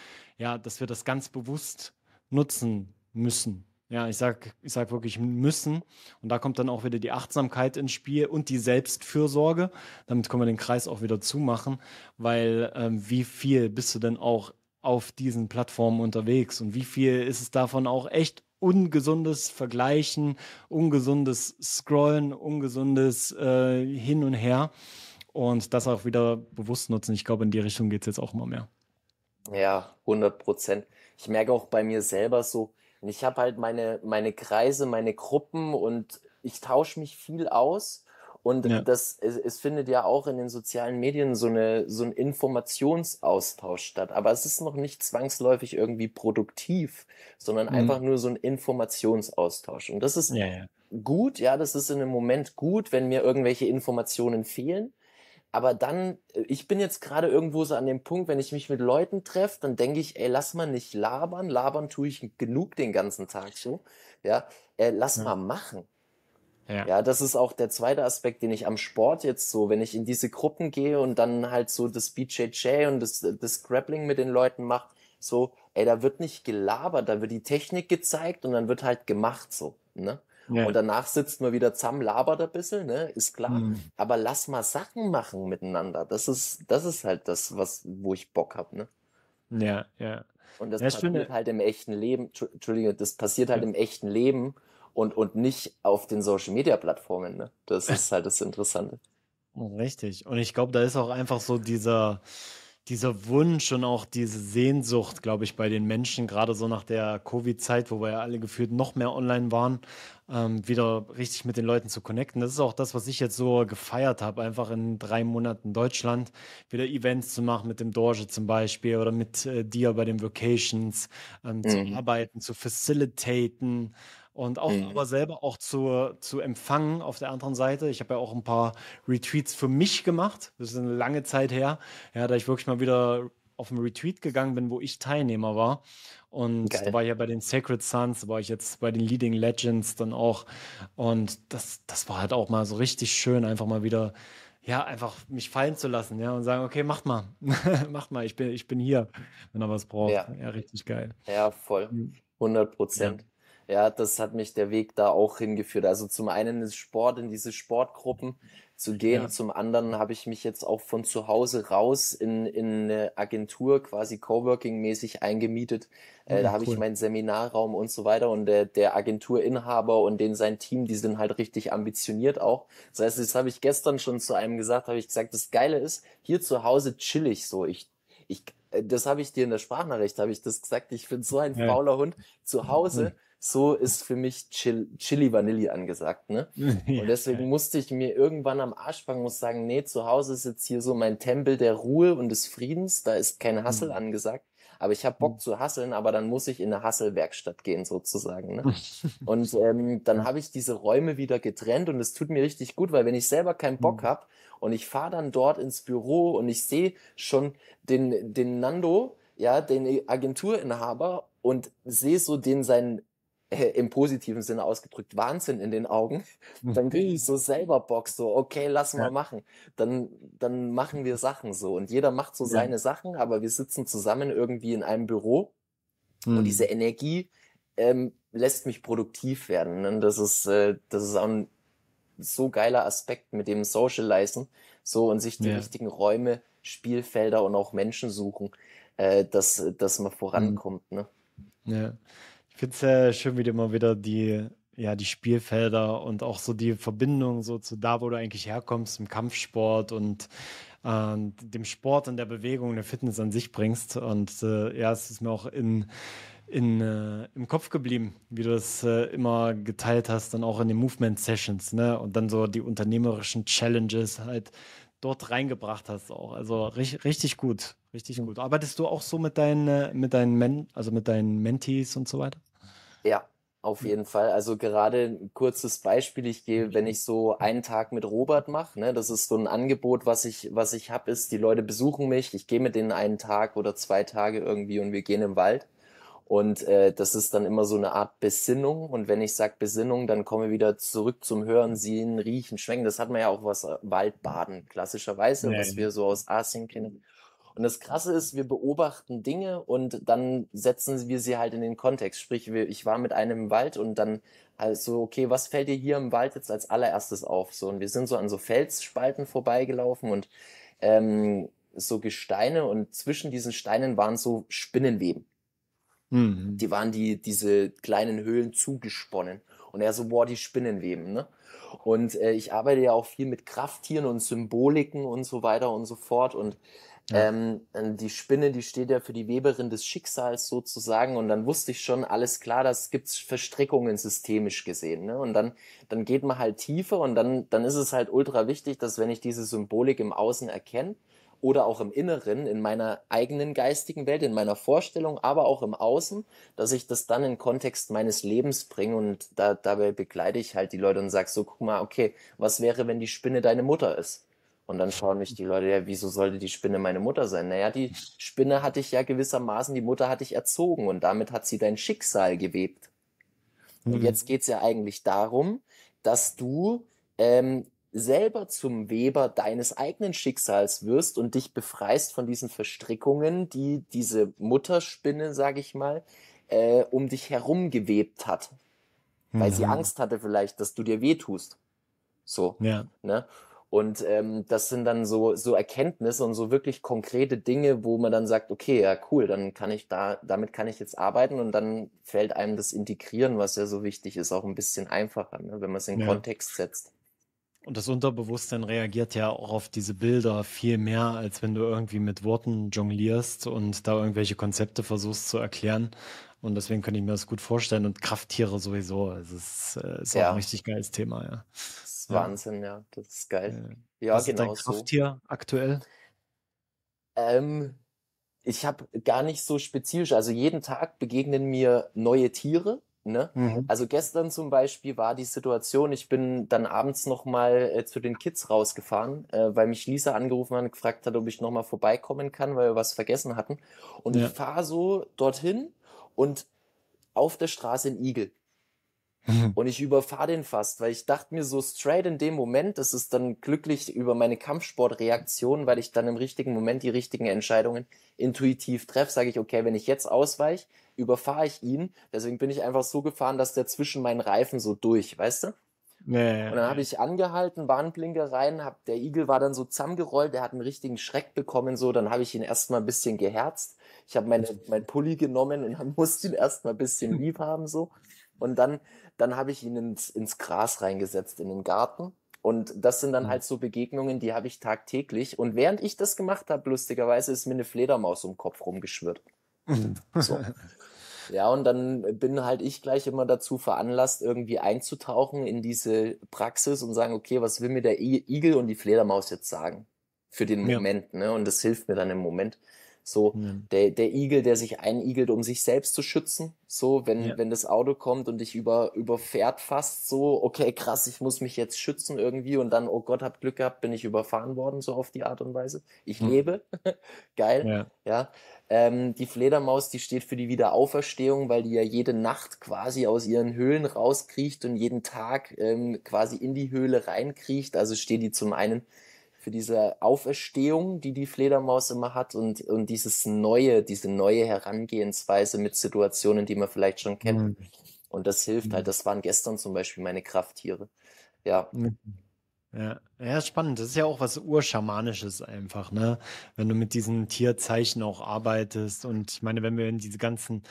ja, dass wir das ganz bewusst nutzen müssen. Ja, ich sage ich sag wirklich müssen. Und da kommt dann auch wieder die Achtsamkeit ins Spiel und die Selbstfürsorge. Damit können wir den Kreis auch wieder zumachen, weil ähm, wie viel bist du denn auch auf diesen Plattformen unterwegs und wie viel ist es davon auch echt ungesundes Vergleichen, ungesundes Scrollen, ungesundes äh, Hin und Her und das auch wieder bewusst nutzen. Ich glaube, in die Richtung geht es jetzt auch immer mehr. Ja, 100 Prozent. Ich merke auch bei mir selber so, ich habe halt meine, meine Kreise, meine Gruppen und ich tausche mich viel aus. Und ja. das, es, es, findet ja auch in den sozialen Medien so, eine, so ein Informationsaustausch statt. Aber es ist noch nicht zwangsläufig irgendwie produktiv, sondern mhm. einfach nur so ein Informationsaustausch. Und das ist ja, ja. gut, ja, das ist in einem Moment gut, wenn mir irgendwelche Informationen fehlen aber dann, äh, ich bin jetzt gerade irgendwo so an dem Punkt, wenn ich mich mit Leuten treffe, dann denke ich, ey, lass mal nicht labern, labern tue ich genug den ganzen Tag so, ja, äh, lass ja. mal machen. Ja. ja, das ist auch der zweite Aspekt, den ich am Sport jetzt so, wenn ich in diese Gruppen gehe und dann halt so das BJJ und das, äh, das Grappling mit den Leuten mache, so, ey, da wird nicht gelabert, da wird die Technik gezeigt und dann wird halt gemacht so, ne? Ja. Und danach sitzt man wieder zusammen, labert ein bisschen, ne? Ist klar. Mhm. Aber lass mal Sachen machen miteinander. Das ist, das ist halt das, was, wo ich Bock hab, ne? Ja, ja. Und das, ja, passiert stimmt. halt im echten Leben, Entschuldige, das passiert halt ja. im echten Leben und, und nicht auf den Social Media Plattformen, ne? Das ist halt das Interessante. *laughs* Richtig. Und ich glaube, da ist auch einfach so dieser, dieser Wunsch und auch diese Sehnsucht, glaube ich, bei den Menschen, gerade so nach der Covid-Zeit, wo wir ja alle gefühlt noch mehr online waren, ähm, wieder richtig mit den Leuten zu connecten. Das ist auch das, was ich jetzt so gefeiert habe, einfach in drei Monaten Deutschland wieder Events zu machen mit dem Dorje zum Beispiel oder mit äh, dir bei den Vocations, ähm, mhm. zu arbeiten, zu facilitaten und auch mhm. aber selber auch zu, zu empfangen auf der anderen Seite. Ich habe ja auch ein paar Retweets für mich gemacht. Das ist eine lange Zeit her, ja, da ich wirklich mal wieder auf einen Retreat gegangen bin, wo ich Teilnehmer war. Und Geil. da war ich ja bei den Sacred Sons, da war ich jetzt bei den Leading Legends dann auch. Und das, das war halt auch mal so richtig schön, einfach mal wieder, ja, einfach mich fallen zu lassen, ja, und sagen, okay, macht mal, *laughs* macht mal, ich bin, ich bin hier, wenn er was braucht. Ja, ja richtig geil. Ja, voll. 100 mhm. Prozent. Ja. Ja, das hat mich der Weg da auch hingeführt. Also zum einen ist Sport in diese Sportgruppen zu gehen. Ja. Zum anderen habe ich mich jetzt auch von zu Hause raus in, in eine Agentur quasi Coworking-mäßig eingemietet. Äh, mhm, da habe cool. ich meinen Seminarraum und so weiter. Und der, der Agenturinhaber und den sein Team, die sind halt richtig ambitioniert auch. Das heißt, das habe ich gestern schon zu einem gesagt, habe ich gesagt, das Geile ist, hier zu Hause chill ich so. Ich, ich, äh, das habe ich dir in der Sprachnachricht, habe ich das gesagt. Ich bin so ein ja. fauler Hund zu mhm. Hause. Mhm so ist für mich Chili, Chili Vanille angesagt, ne? *laughs* und deswegen musste ich mir irgendwann am Arschbang muss sagen, nee, zu Hause ist jetzt hier so mein Tempel der Ruhe und des Friedens, da ist kein Hassel mhm. angesagt. Aber ich habe Bock mhm. zu hasseln, aber dann muss ich in eine Hasselwerkstatt gehen sozusagen. Ne? *laughs* und ähm, dann habe ich diese Räume wieder getrennt und es tut mir richtig gut, weil wenn ich selber keinen Bock mhm. habe und ich fahre dann dort ins Büro und ich sehe schon den den Nando, ja, den Agenturinhaber und sehe so den seinen äh, im positiven Sinne ausgedrückt Wahnsinn in den Augen, mhm. dann kriege ich so selber Bock, so, okay, lass mal ja. machen. Dann, dann machen wir Sachen so. Und jeder macht so ja. seine Sachen, aber wir sitzen zusammen irgendwie in einem Büro hm. und mhm. diese Energie ähm, lässt mich produktiv werden. Und das ist, äh, das ist auch ein so geiler Aspekt mit dem Socializen, so und sich die ja. richtigen Räume, Spielfelder und auch Menschen suchen, äh, dass, dass man mhm. vorankommt. Ne? Ja. Ich finde es sehr schön, wie du immer wieder die, ja, die Spielfelder und auch so die Verbindung so zu da, wo du eigentlich herkommst, im Kampfsport und äh, dem Sport und der Bewegung und der Fitness an sich bringst. Und äh, ja, es ist mir auch in, in, äh, im Kopf geblieben, wie du es äh, immer geteilt hast, dann auch in den Movement Sessions, ne? Und dann so die unternehmerischen Challenges, halt dort reingebracht hast auch. Also richtig, richtig gut, richtig gut. Arbeitest du auch so mit deinen, äh, mit deinen Men, also mit deinen Mentees und so weiter? Ja, auf hm. jeden Fall. Also gerade ein kurzes Beispiel, ich gehe, wenn ich so einen Tag mit Robert mache, ne, das ist so ein Angebot, was ich, was ich habe, ist, die Leute besuchen mich, ich gehe mit denen einen Tag oder zwei Tage irgendwie und wir gehen im Wald. Und äh, das ist dann immer so eine Art Besinnung. Und wenn ich sage Besinnung, dann komme wieder zurück zum Hören, Sehen, Riechen, Schwenken. Das hat man ja auch was äh, Waldbaden klassischerweise, nee. was wir so aus Asien kennen. Und das Krasse ist, wir beobachten Dinge und dann setzen wir sie halt in den Kontext. Sprich, ich war mit einem im Wald und dann halt so, okay, was fällt dir hier im Wald jetzt als allererstes auf? So, und wir sind so an so Felsspalten vorbeigelaufen und ähm, so Gesteine und zwischen diesen Steinen waren so Spinnenweben. Mhm. Die waren die, diese kleinen Höhlen zugesponnen. Und er so, boah, die Spinnenweben, ne? Und äh, ich arbeite ja auch viel mit Krafttieren und Symboliken und so weiter und so fort. Und ja. ähm, die Spinne, die steht ja für die Weberin des Schicksals sozusagen. Und dann wusste ich schon, alles klar, das gibt's Verstrickungen systemisch gesehen. Ne? Und dann, dann geht man halt tiefer und dann, dann ist es halt ultra wichtig, dass wenn ich diese Symbolik im Außen erkenne, oder auch im Inneren, in meiner eigenen geistigen Welt, in meiner Vorstellung, aber auch im Außen, dass ich das dann in Kontext meines Lebens bringe und da, dabei begleite ich halt die Leute und sage so, guck mal, okay, was wäre, wenn die Spinne deine Mutter ist? Und dann schauen mich die Leute, ja, wieso sollte die Spinne meine Mutter sein? Naja, die Spinne hatte ich ja gewissermaßen, die Mutter hatte ich erzogen und damit hat sie dein Schicksal gewebt. Mhm. Und jetzt geht's ja eigentlich darum, dass du ähm, selber zum Weber deines eigenen Schicksals wirst und dich befreist von diesen Verstrickungen, die diese Mutterspinne, sag ich mal, äh, um dich herum gewebt hat. Weil mhm. sie Angst hatte vielleicht, dass du dir wehtust. So. Ja. Ne? Und ähm, das sind dann so, so Erkenntnisse und so wirklich konkrete Dinge, wo man dann sagt, okay, ja, cool, dann kann ich da, damit kann ich jetzt arbeiten und dann fällt einem das Integrieren, was ja so wichtig ist, auch ein bisschen einfacher, ne, wenn man es in ja. Kontext setzt. Und das Unterbewusstsein reagiert ja auch auf diese Bilder viel mehr, als wenn du irgendwie mit Worten jonglierst und da irgendwelche Konzepte versuchst zu erklären. Und deswegen könnte ich mir das gut vorstellen. Und Krafttiere sowieso. Das ist, äh, ist ja. auch ein richtig geiles Thema, ja. Das ist ja. Wahnsinn, ja. Das ist geil. Äh, ja, was genau. Ist dein genau Krafttier so. aktuell? Ähm, ich habe gar nicht so spezifisch. Also jeden Tag begegnen mir neue Tiere. Ne? Mhm. Also gestern zum Beispiel war die Situation, ich bin dann abends nochmal äh, zu den Kids rausgefahren, äh, weil mich Lisa angerufen hat und gefragt hat, ob ich nochmal vorbeikommen kann, weil wir was vergessen hatten. Und ja. ich fahre so dorthin und auf der Straße in Igel. Mhm. Und ich überfahre den fast, weil ich dachte mir so straight in dem Moment, das ist dann glücklich über meine Kampfsportreaktion, weil ich dann im richtigen Moment die richtigen Entscheidungen intuitiv treffe, sage ich, okay, wenn ich jetzt ausweiche, überfahre ich ihn. Deswegen bin ich einfach so gefahren, dass der zwischen meinen Reifen so durch, weißt du? Nee, und dann habe ich angehalten, Warnblinker rein, hab, der Igel war dann so zusammengerollt, der hat einen richtigen Schreck bekommen, so, dann habe ich ihn erstmal ein bisschen geherzt. Ich habe meinen mhm. mein Pulli genommen und dann *laughs* musste ihn erstmal ein bisschen lieb haben, so. Und dann, dann habe ich ihn ins, ins Gras reingesetzt, in den Garten. Und das sind dann mhm. halt so Begegnungen, die habe ich tagtäglich. Und während ich das gemacht habe, lustigerweise, ist mir eine Fledermaus um den Kopf rumgeschwirrt. Mhm. So. *laughs* Ja, und dann bin halt ich gleich immer dazu veranlasst, irgendwie einzutauchen in diese Praxis und sagen, okay, was will mir der Igel und die Fledermaus jetzt sagen? Für den Moment, ja. ne? Und das hilft mir dann im Moment. So mhm. der, der Igel, der sich einigelt, um sich selbst zu schützen. So, wenn, ja. wenn das Auto kommt und dich über, überfährt fast so, okay, krass, ich muss mich jetzt schützen irgendwie und dann, oh Gott, hab Glück gehabt, bin ich überfahren worden, so auf die Art und Weise. Ich mhm. lebe. *laughs* Geil. Ja. ja. Ähm, die Fledermaus, die steht für die Wiederauferstehung, weil die ja jede Nacht quasi aus ihren Höhlen rauskriecht und jeden Tag ähm, quasi in die Höhle reinkriecht. Also steht die zum einen für diese Auferstehung, die die Fledermaus immer hat und, und dieses neue, diese neue Herangehensweise mit Situationen, die man vielleicht schon kennt. Mhm. Und das hilft halt. Mhm. Das waren gestern zum Beispiel meine Krafttiere. Ja. Mhm. Ja. Ja, spannend. Das ist ja auch was Urschamanisches einfach, ne? Wenn du mit diesen Tierzeichen auch arbeitest. Und ich meine, wenn wir in diese ganzen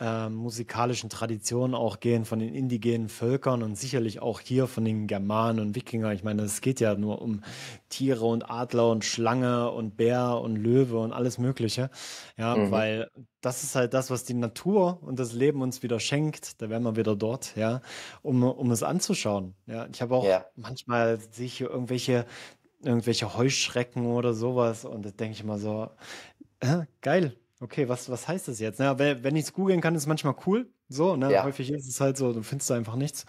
äh, musikalischen Traditionen auch gehen von den indigenen Völkern und sicherlich auch hier von den Germanen und Wikinger. Ich meine, es geht ja nur um Tiere und Adler und Schlange und Bär und Löwe und alles Mögliche. Ja, mhm. weil das ist halt das, was die Natur und das Leben uns wieder schenkt. Da wären wir wieder dort, ja, um, um es anzuschauen. Ja, ich habe auch ja. manchmal sehe ich hier irgendwelche irgendwelche, irgendwelche Heuschrecken oder sowas. Und das denke ich mal so, äh, geil. Okay, was, was heißt das jetzt? Na, wenn ich es googeln kann, ist manchmal cool. So, ne? Ja. Häufig ist es halt so, du findest da einfach nichts.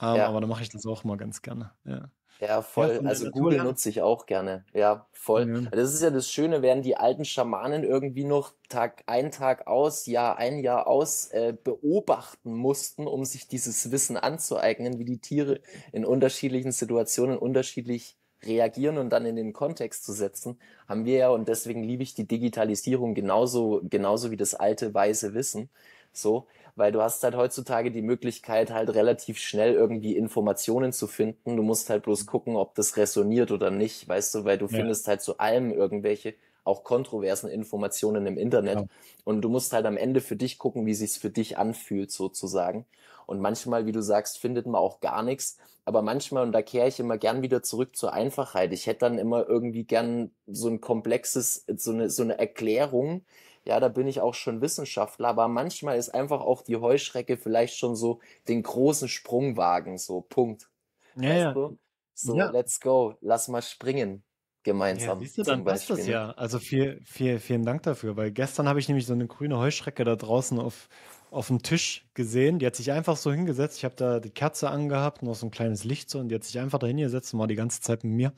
Ähm, ja. Aber dann mache ich das auch mal ganz gerne. Ja. Ja, voll. Ja, also Google nutze ich auch gerne. Ja, voll. Ja. Also das ist ja das Schöne, werden die alten Schamanen irgendwie noch Tag ein, Tag aus, Jahr ein, Jahr aus äh, beobachten mussten, um sich dieses Wissen anzueignen, wie die Tiere in unterschiedlichen Situationen unterschiedlich reagieren und dann in den Kontext zu setzen, haben wir ja, und deswegen liebe ich die Digitalisierung genauso, genauso wie das alte weise Wissen. So, weil du hast halt heutzutage die Möglichkeit, halt relativ schnell irgendwie Informationen zu finden. Du musst halt bloß mhm. gucken, ob das resoniert oder nicht, weißt du, weil du ja. findest halt zu allem irgendwelche auch kontroversen Informationen im Internet. Ja. Genau. Und du musst halt am Ende für dich gucken, wie sich's für dich anfühlt, sozusagen. Und manchmal, wie du sagst, findet man auch gar nichts. Aber manchmal, und da kehre ich immer gern wieder zurück zur Einfachheit. Ich hätte dann immer irgendwie gern so ein komplexes, so eine, so eine Erklärung, ja, da bin ich auch schon Wissenschaftler, aber manchmal ist einfach auch die Heuschrecke vielleicht schon so den großen Sprungwagen, so Punkt. Ja, weißt ja. Du? So, ja. let's go, lass mal springen gemeinsam. Ja, siehst du, dann passt das ja. Also viel, viel, vielen Dank dafür, weil gestern habe ich nämlich so eine grüne Heuschrecke da draußen auf, auf dem Tisch gesehen. Die hat sich einfach so hingesetzt. Ich habe da die Kerze angehabt noch so ein kleines Licht so und die hat sich einfach da hingesetzt und war die ganze Zeit mit mir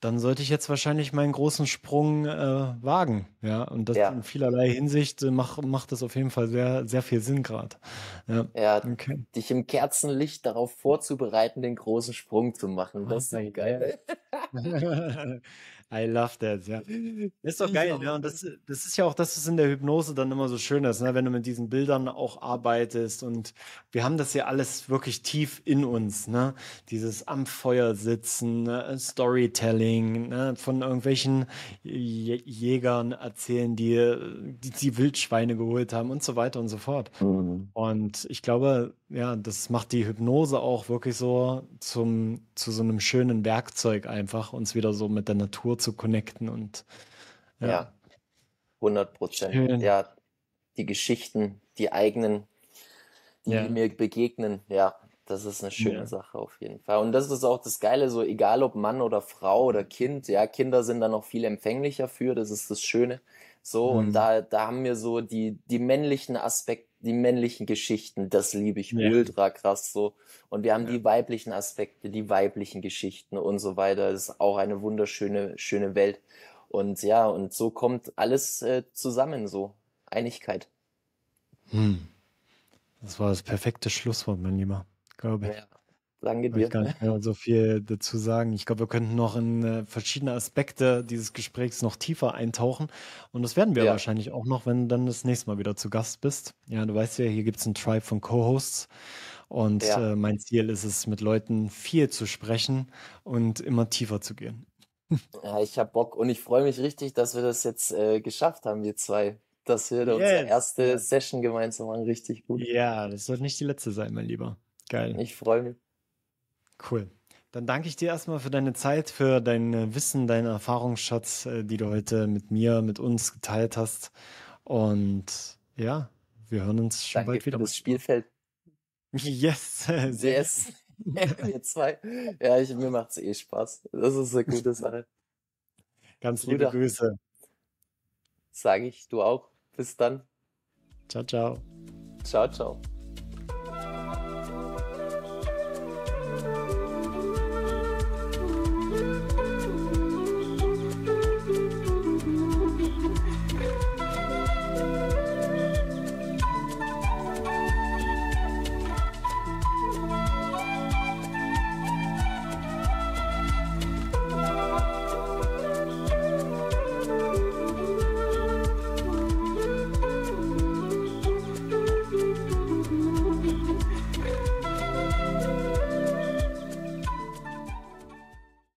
dann sollte ich jetzt wahrscheinlich meinen großen Sprung äh, wagen. Ja, und das ja. in vielerlei Hinsicht äh, macht, macht das auf jeden Fall sehr, sehr viel Sinn gerade. Ja, ja okay. dich im Kerzenlicht darauf vorzubereiten, den großen Sprung zu machen. Das ist geil. I love that, ja. Ist doch geil, ne? Und das, das ist ja auch das, was in der Hypnose dann immer so schön ist, ne? wenn du mit diesen Bildern auch arbeitest. Und wir haben das ja alles wirklich tief in uns, ne? Dieses am Feuer sitzen, ne? Storytelling, ne? von irgendwelchen Jägern erzählen, die, die, die Wildschweine geholt haben und so weiter und so fort. Mhm. Und ich glaube, ja, das macht die Hypnose auch wirklich so zum zu so einem schönen Werkzeug einfach, uns wieder so mit der Natur zu connecten und ja. ja 100 Prozent. Ja, die Geschichten, die eigenen, die ja. mir begegnen, ja, das ist eine schöne ja. Sache auf jeden Fall. Und das ist auch das Geile, so egal ob Mann oder Frau oder Kind, ja, Kinder sind da noch viel empfänglicher für, das ist das Schöne. So, mhm. und da, da haben wir so die, die männlichen Aspekte die männlichen Geschichten, das liebe ich ja. ultra krass so. Und wir haben ja. die weiblichen Aspekte, die weiblichen Geschichten und so weiter. Das ist auch eine wunderschöne, schöne Welt. Und ja, und so kommt alles äh, zusammen, so. Einigkeit. Hm. Das war das perfekte Schlusswort, mein Lieber, glaube ich. Ja. Danke dir. Ich kann nicht mehr so viel dazu sagen. Ich glaube, wir könnten noch in äh, verschiedene Aspekte dieses Gesprächs noch tiefer eintauchen. Und das werden wir ja. wahrscheinlich auch noch, wenn du dann das nächste Mal wieder zu Gast bist. Ja, du weißt ja, hier gibt es einen Tribe von Co-Hosts. Und ja. äh, mein Ziel ist es, mit Leuten viel zu sprechen und immer tiefer zu gehen. *laughs* Ja, ich habe Bock und ich freue mich richtig, dass wir das jetzt äh, geschafft haben, wir zwei. Das wir yes. unsere erste Session gemeinsam an, Richtig gut. Ja, das wird nicht die letzte sein, mein Lieber. Geil. Ich freue mich. Cool. Dann danke ich dir erstmal für deine Zeit, für dein äh, Wissen, deinen Erfahrungsschatz, äh, die du heute mit mir, mit uns geteilt hast. Und ja, wir hören uns schon danke bald wieder. Für das Spielfeld. *laughs* Yes. yes. *laughs* wir zwei. Ja, ich, mir es eh Spaß. Das ist eine gute Sache. Ganz liebe Bruder, Grüße. Sage ich, du auch. Bis dann. Ciao, ciao. Ciao, ciao.